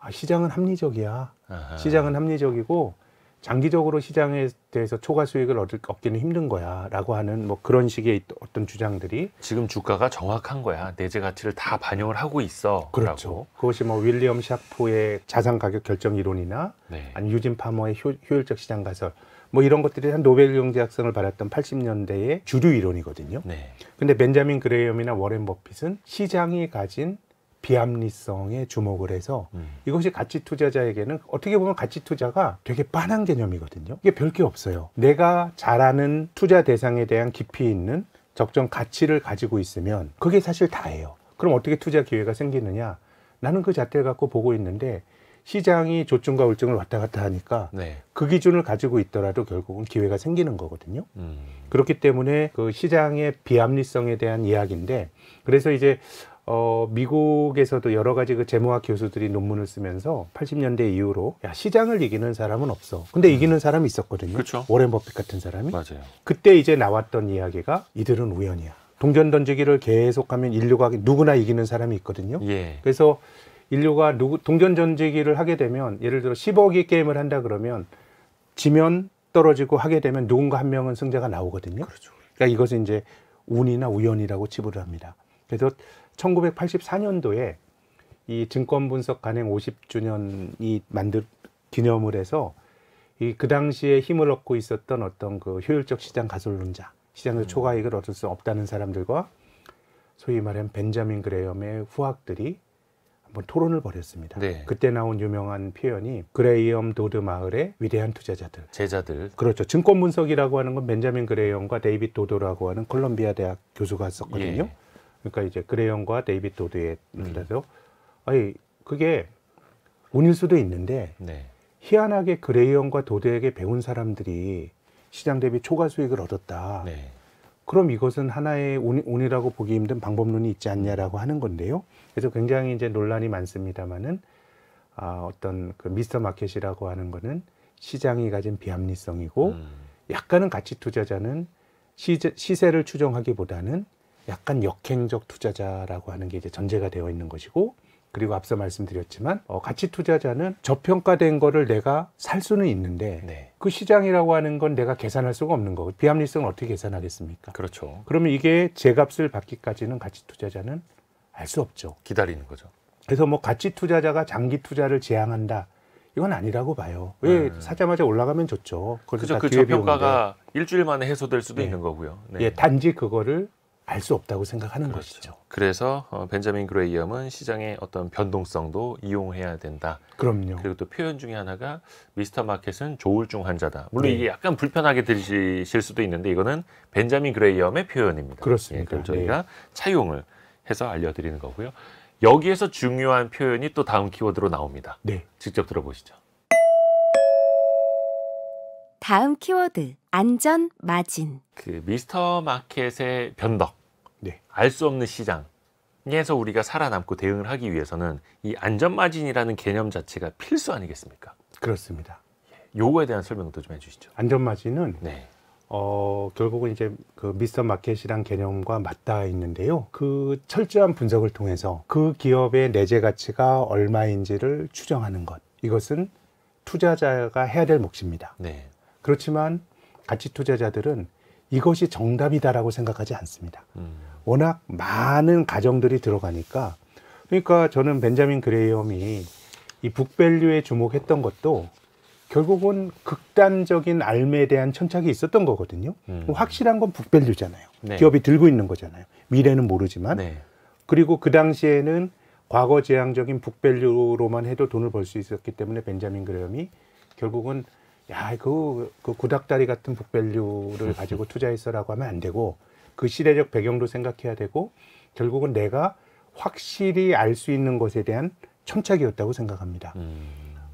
아, 시장은 합리적이야. 아하. 시장은 합리적이고 장기적으로 시장에 대해서 초과 수익을 얻을, 얻기는 힘든 거야라고 하는 뭐 그런 식의 어떤 주장들이 지금 주가가 정확한 거야 내재 가치를 다 반영을 하고 있어 그렇죠 라고. 그것이 뭐 윌리엄 샤프의 자산 가격 결정 이론이나 네. 아니 유진 파머의 효, 효율적 시장 가설 뭐 이런 것들이 한 노벨 경제학상을 받았던 80년대의 주류 이론이거든요. 네. 근데 벤자민 그레이엄이나 워렌 버핏은 시장이 가진 비합리성에 주목을 해서 음. 이것이 가치 투자자에게는 어떻게 보면 가치 투자가 되게 빠한 개념이거든요. 이게 별게 없어요. 내가 잘하는 투자 대상에 대한 깊이 있는 적정 가치를 가지고 있으면 그게 사실 다예요. 그럼 어떻게 투자 기회가 생기느냐? 나는 그자태를 갖고 보고 있는데 시장이 조증과 울증을 왔다 갔다 하니까 네. 그 기준을 가지고 있더라도 결국은 기회가 생기는 거거든요. 음. 그렇기 때문에 그 시장의 비합리성에 대한 이야기인데 그래서 이제 어, 미국에서도 여러 가지 그 재무학 교수들이 논문을 쓰면서 80년대 이후로 야, 시장을 이기는 사람은 없어. 근데 음. 이기는 사람이 있었거든요. 그쵸? 워렌 버핏 같은 사람이. 맞아요. 그때 이제 나왔던 이야기가 이들은 우연이야. 동전 던지기를 계속하면 인류가 누구나 이기는 사람이 있거든요. 예. 그래서 인류가 누구 동전 던지기를 하게 되면 예를 들어 10억이 게임을 한다 그러면 지면 떨어지고 하게 되면 누군가 한 명은 승자가 나오거든요. 그렇죠. 그러니까 이것은 이제 운이나 우연이라고 치부를 합니다. 그래서 1984년도에 이 증권분석 간행 50주년이 만들 기념을 해서 이 그 당시에 힘을 얻고 있었던 어떤 그 효율적 시장 가설론자, 시장에 음. 초과 이익을 얻을 수 없다는 사람들과 소위 말하는 벤자민 그레엄의 후학들이 한번 토론을 벌였습니다. 네. 그때 나온 유명한 표현이 그레이엄 도드 마을의 위대한 투자자들. 제자들. 그렇죠. 증권 분석이라고 하는 건 벤자민 그레엄과 데이빗 도도라고 하는 콜롬비아 대학 교수가 예. 썼거든요. 예. 그러니까 이제 그레이언과 데이빗 도드의 그래서 음. 아니 그게 운일 수도 있는데 네. 희한하게 그레이언과 도드에게 배운 사람들이 시장 대비 초과 수익을 얻었다. 네. 그럼 이것은 하나의 운, 운이라고 보기 힘든 방법론이 있지 않냐라고 음. 하는 건데요. 그래서 굉장히 이제 논란이 많습니다만은 아, 어떤 그 미스터 마켓이라고 하는 거는 시장이 가진 비합리성이고 음. 약간은 가치 투자자는 시, 시세를 추정하기보다는 약간 역행적 투자자라고 하는 게 이제 전제가 되어 있는 것이고 그리고 앞서 말씀드렸지만 어, 가치 투자자는 저평가된 거를 내가 살 수는 있는데 네. 그 시장이라고 하는 건 내가 계산할 수가 없는 거고 비합리성을 어떻게 계산하겠습니까? 그렇죠. 그러면 이게 제값을 받기까지는 가치 투자자는 알 수 없죠. 기다리는 거죠. 그래서 뭐 가치 투자자가 장기 투자를 제한한다. 이건 아니라고 봐요. 왜 음. 사자마자 올라가면 좋죠. 그죠. 렇그 저평가가 일주일 만에 해소될 수도 네. 있는 거고요. 네. 예, 단지 그거를 알수 없다고 생각하는 그렇죠. 것이죠. 그래서 어, 벤자민 그레이엄은 시장의 어떤 변동성도 이용해야 된다. 그럼요. 그리고 또 표현 중에 하나가 미스터 마켓은 조울증 환자다. 물론 네. 이게 약간 불편하게 들으실 수도 있는데 이거는 벤자민 그레이엄의 표현입니다. 그렇습니다. 예, 그럼 네. 저희가 네. 차용을 해서 알려드리는 거고요. 여기에서 중요한 표현이 또 다음 키워드로 나옵니다. 네. 직접 들어보시죠. 다음 키워드 안전 마진. 그 미스터 마켓의 변덕. 네. 알 수 없는 시장에서 우리가 살아남고 대응을 하기 위해서는 이 안전 마진이라는 개념 자체가 필수 아니겠습니까? 그렇습니다. 예, 요거에 대한 설명도 좀 해주시죠. 안전 마진은 네. 어, 결국은 이제 그 미스터 마켓이란 개념과 맞닿아 있는데요. 그 철저한 분석을 통해서 그 기업의 내재 가치가 얼마인지를 추정하는 것. 이것은 투자자가 해야 될 몫입니다. 네. 그렇지만 가치 투자자들은 이것이 정답이다라고 생각하지 않습니다. 음. 워낙 많은 가정들이 들어가니까 그러니까 저는 벤자민 그레이엄이 이 북밸류에 주목했던 것도 결국은 극단적인 알매에 대한 천착이 있었던 거거든요. 음. 확실한 건 북밸류잖아요. 네. 기업이 들고 있는 거잖아요. 미래는 모르지만. 네. 그리고 그 당시에는 과거 재앙적인 북밸류로만 해도 돈을 벌 수 있었기 때문에 벤자민 그레이엄이 결국은 야, 그, 그 구닥다리 같은 북밸류를 가지고 투자했어라고 하면 안 되고 그 시대적 배경도 생각해야 되고 결국은 내가 확실히 알 수 있는 것에 대한 천착이었다고 생각합니다. 음.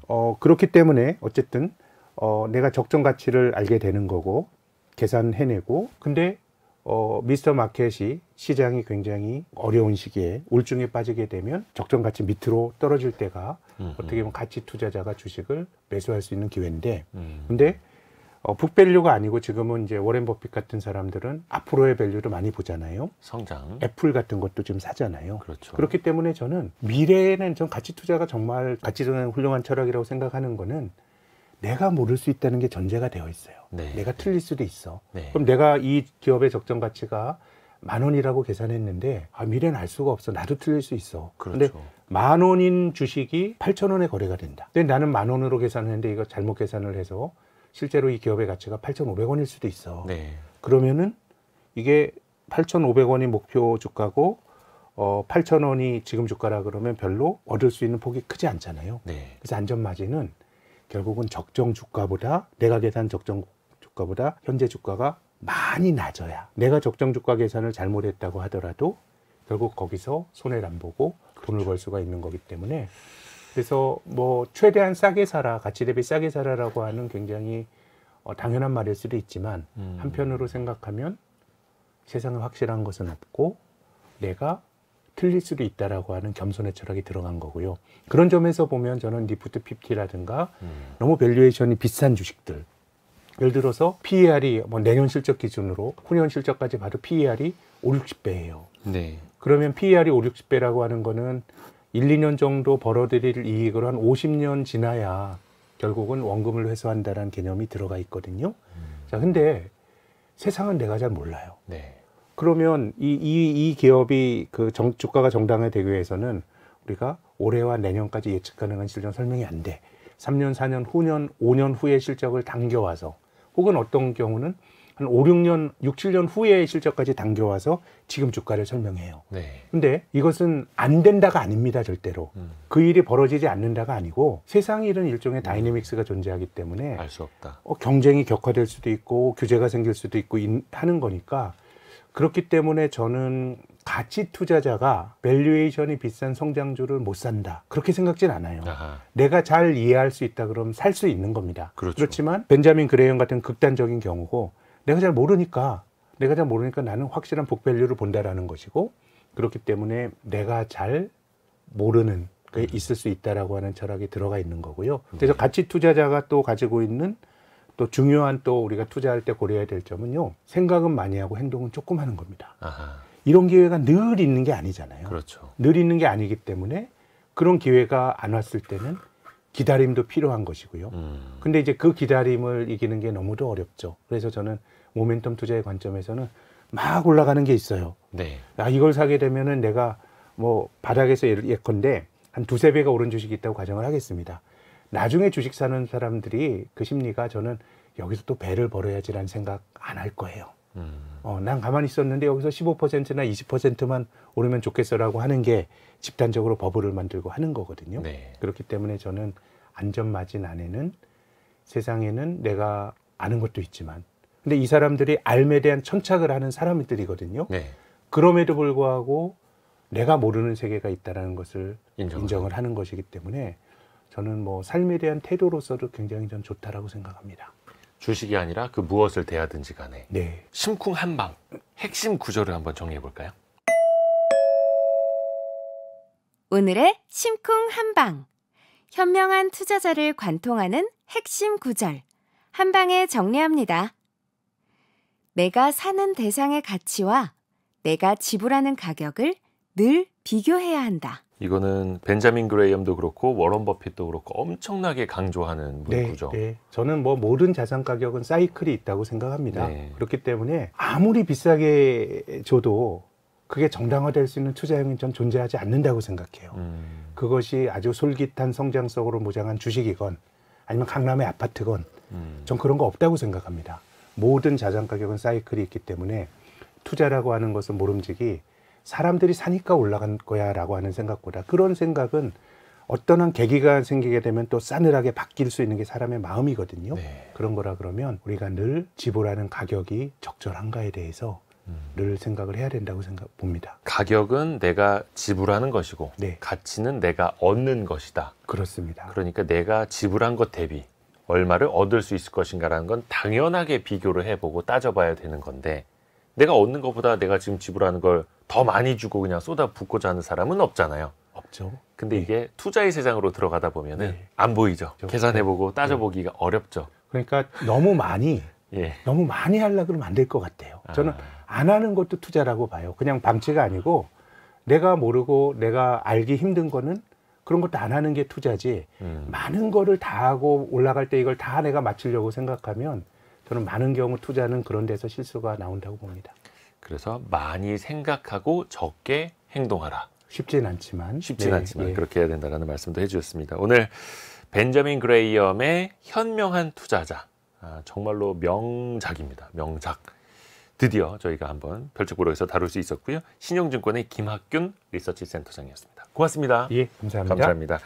어, 그렇기 때문에 어쨌든 어, 내가 적정 가치를 알게 되는 거고 계산해내고 근데 어, 미스터 마켓이 시장이 굉장히 어려운 시기에 울증에 빠지게 되면 적정 가치 밑으로 떨어질 때가 음흠. 어떻게 보면 가치 투자자가 주식을 매수할 수 있는 기회인데 음. 근데 어, 북밸류가 아니고 지금은 이제 워렌 버핏 같은 사람들은 앞으로의 밸류를 많이 보잖아요. 성장. 애플 같은 것도 지금 사잖아요. 그렇죠. 그렇기 때문에 저는 미래에는 전 가치 투자가 정말 가치 투자는 훌륭한 철학이라고 생각하는 거는 내가 모를 수 있다는 게 전제가 되어 있어요. 네. 내가 틀릴 수도 있어. 네. 그럼 내가 이 기업의 적정 가치가 만 원이라고 계산했는데 아, 미래는 알 수가 없어. 나도 틀릴 수 있어. 그런데 그렇죠. 만 원인 주식이 8천 원에 거래가 된다. 근데 나는 만 원으로 계산했는데 이거 잘못 계산을 해서 실제로 이 기업의 가치가 8,500원일 수도 있어. 네. 그러면은 이게 8,500원이 목표 주가고 어 8,000원이 지금 주가라 그러면 별로 얻을 수 있는 폭이 크지 않잖아요. 네. 그래서 안전 마진은 결국은 적정 주가보다 내가 계산 적정 주가보다 현재 주가가 많이 낮아야 내가 적정 주가 계산을 잘못했다고 하더라도 결국 거기서 손해를 안 보고 그렇죠. 돈을 벌 수가 있는 거기 때문에 그래서 뭐 최대한 싸게 사라 가치 대비 싸게 사라라고 하는 굉장히 어, 당연한 말일 수도 있지만 음. 한편으로 생각하면 세상에 확실한 것은 없고 내가 틀릴 수도 있다라고 하는 겸손의 철학이 들어간 거고요. 그런 점에서 보면 저는 리프트 피티라든가 음. 너무 밸류에이션이 비싼 주식들 예를 들어서 PER이 뭐 내년 실적 기준으로 후년 실적까지 봐도 PER이 5, 60배예요. 네. 그러면 PER이 5, 60배라고 하는 거는 1, 2년 정도 벌어들일 이익을 한 50년 지나야 결국은 원금을 회수한다는 개념이 들어가 있거든요. 음. 자, 근데 세상은 내가 잘 몰라요. 네. 그러면 이, 이, 이 기업이 그 정, 주가가 정당화되기 위해서는 우리가 올해와 내년까지 예측 가능한 실적 설명이 안 돼. 3년, 4년, 후년, 5년 후에 실적을 당겨와서 혹은 어떤 경우는 한 5, 6년, 6, 7년 후에 실적까지 당겨와서 지금 주가를 설명해요. 네. 근데 이것은 안 된다가 아닙니다, 절대로. 음. 그 일이 벌어지지 않는다가 아니고 세상 일은 일종의 음. 다이내믹스가 존재하기 때문에 알 수 없다. 어, 경쟁이 격화될 수도 있고 규제가 생길 수도 있고 인, 하는 거니까 그렇기 때문에 저는 가치 투자자가 밸류에이션이 비싼 성장주를 못 산다. 그렇게 생각진 않아요. 아하. 내가 잘 이해할 수 있다 그럼 살 수 있는 겁니다. 그렇죠. 그렇지만 벤자민 그레이엄 같은 극단적인 경우고 내가 잘 모르니까 내가 잘 모르니까 나는 확실한 복밸류를 본다라는 것이고 그렇기 때문에 내가 잘 모르는 게 음. 있을 수 있다라고 하는 철학이 들어가 있는 거고요. 음. 그래서 가치 투자자가 또 가지고 있는 또 중요한 또 우리가 투자할 때 고려해야 될 점은요. 생각은 많이 하고 행동은 조금 하는 겁니다. 아하. 이런 기회가 늘 있는 게 아니잖아요. 그렇죠. 늘 있는 게 아니기 때문에 그런 기회가 안 왔을 때는 기다림도 필요한 것이고요. 음. 근데 이제 그 기다림을 이기는 게 너무도 어렵죠. 그래서 저는 모멘텀 투자의 관점에서는 막 올라가는 게 있어요. 네. 아, 이걸 사게 되면은 내가 뭐 바닥에서 예컨대 한 두세 배가 오른 주식이 있다고 가정을 하겠습니다. 나중에 주식 사는 사람들이 그 심리가 저는 여기서 또 배를 벌어야지라는 생각 안 할 거예요. 어, 난 가만히 있었는데 여기서 15%나 20%만 오르면 좋겠어라고 하는 게 집단적으로 버블을 만들고 하는 거거든요. 네. 그렇기 때문에 저는 안전마진 안에는 세상에는 내가 아는 것도 있지만 근데 이 사람들이 알매 대한 천착을 하는 사람들이거든요. 네. 그럼에도 불구하고 내가 모르는 세계가 있다라는 것을 인정을, 인정을 하는 것이기 때문에 저는 뭐 삶에 대한 태도로서도 굉장히 전 좋다라고 생각합니다. 주식이 아니라 그 무엇을 대하든지 간에 네. 심쿵 한방 핵심 구조를 한번 정리해 볼까요? 오늘의 심쿵 한방 현명한 투자자를 관통하는 핵심 구절 한방에 정리합니다. 내가 사는 대상의 가치와 내가 지불하는 가격을 늘 비교해야 한다. 이거는 벤자민 그레이엄도 그렇고 워런 버핏도 그렇고 엄청나게 강조하는 네, 문구죠. 네, 네. 저는 뭐 모든 자산 가격은 사이클이 있다고 생각합니다. 네. 그렇기 때문에 아무리 비싸게 줘도 그게 정당화될 수 있는 투자 형이 전 존재하지 않는다고 생각해요. 음. 그것이 아주 솔깃한 성장성으로 무장한 주식이건 아니면 강남의 아파트건 음. 전 그런 거 없다고 생각합니다. 모든 자산 가격은 사이클이 있기 때문에 투자라고 하는 것은 모름지기 사람들이 사니까 올라간 거야 라고 하는 생각보다 그런 생각은 어떤한 계기가 생기게 되면 또 싸늘하게 바뀔 수 있는 게 사람의 마음이거든요. 네. 그런 거라 그러면 우리가 늘 지불하는 가격이 적절한가에 대해서 음. 늘 생각을 해야 된다고 생각 봅니다. 가격은 내가 지불하는 것이고 네. 가치는 내가 얻는 것이다. 그렇습니다. 그러니까 내가 지불한 것 대비 얼마를 얻을 수 있을 것인가라는 건 당연하게 비교를 해보고 따져봐야 되는 건데 내가 얻는 것보다 내가 지금 지불하는 걸 더 많이 주고 그냥 쏟아 붓고자 하는 사람은 없잖아요. 없죠. 근데 네. 이게 투자의 세상으로 들어가다 보면은 네. 안 보이죠. 그렇죠. 계산해보고 네. 따져보기가 네. 어렵죠. 그러니까 너무 많이 예. 너무 많이 하려 그러면 안 될 것 같아요. 아. 저는 안 하는 것도 투자라고 봐요. 그냥 방치가 아니고 내가 모르고 내가 알기 힘든 거는 그런 것도 안 하는 게 투자지. 음. 많은 거를 다 하고 올라갈 때 이걸 다 내가 맞추려고 생각하면 저는 많은 경우 투자는 그런 데서 실수가 나온다고 봅니다. 그래서 많이 생각하고 적게 행동하라. 쉽진 않지만 쉽진 네, 않지만 예. 그렇게 해야 된다라는 말씀도 해주셨습니다. 오늘 벤저민 그레이엄의 현명한 투자자 아, 정말로 명작입니다. 명작. 드디어 저희가 한번 별책부로에서 다룰 수 있었고요. 신영증권의 김학균 리서치 센터장이었습니다. 고맙습니다. 예, 감사합니다. 감사합니다.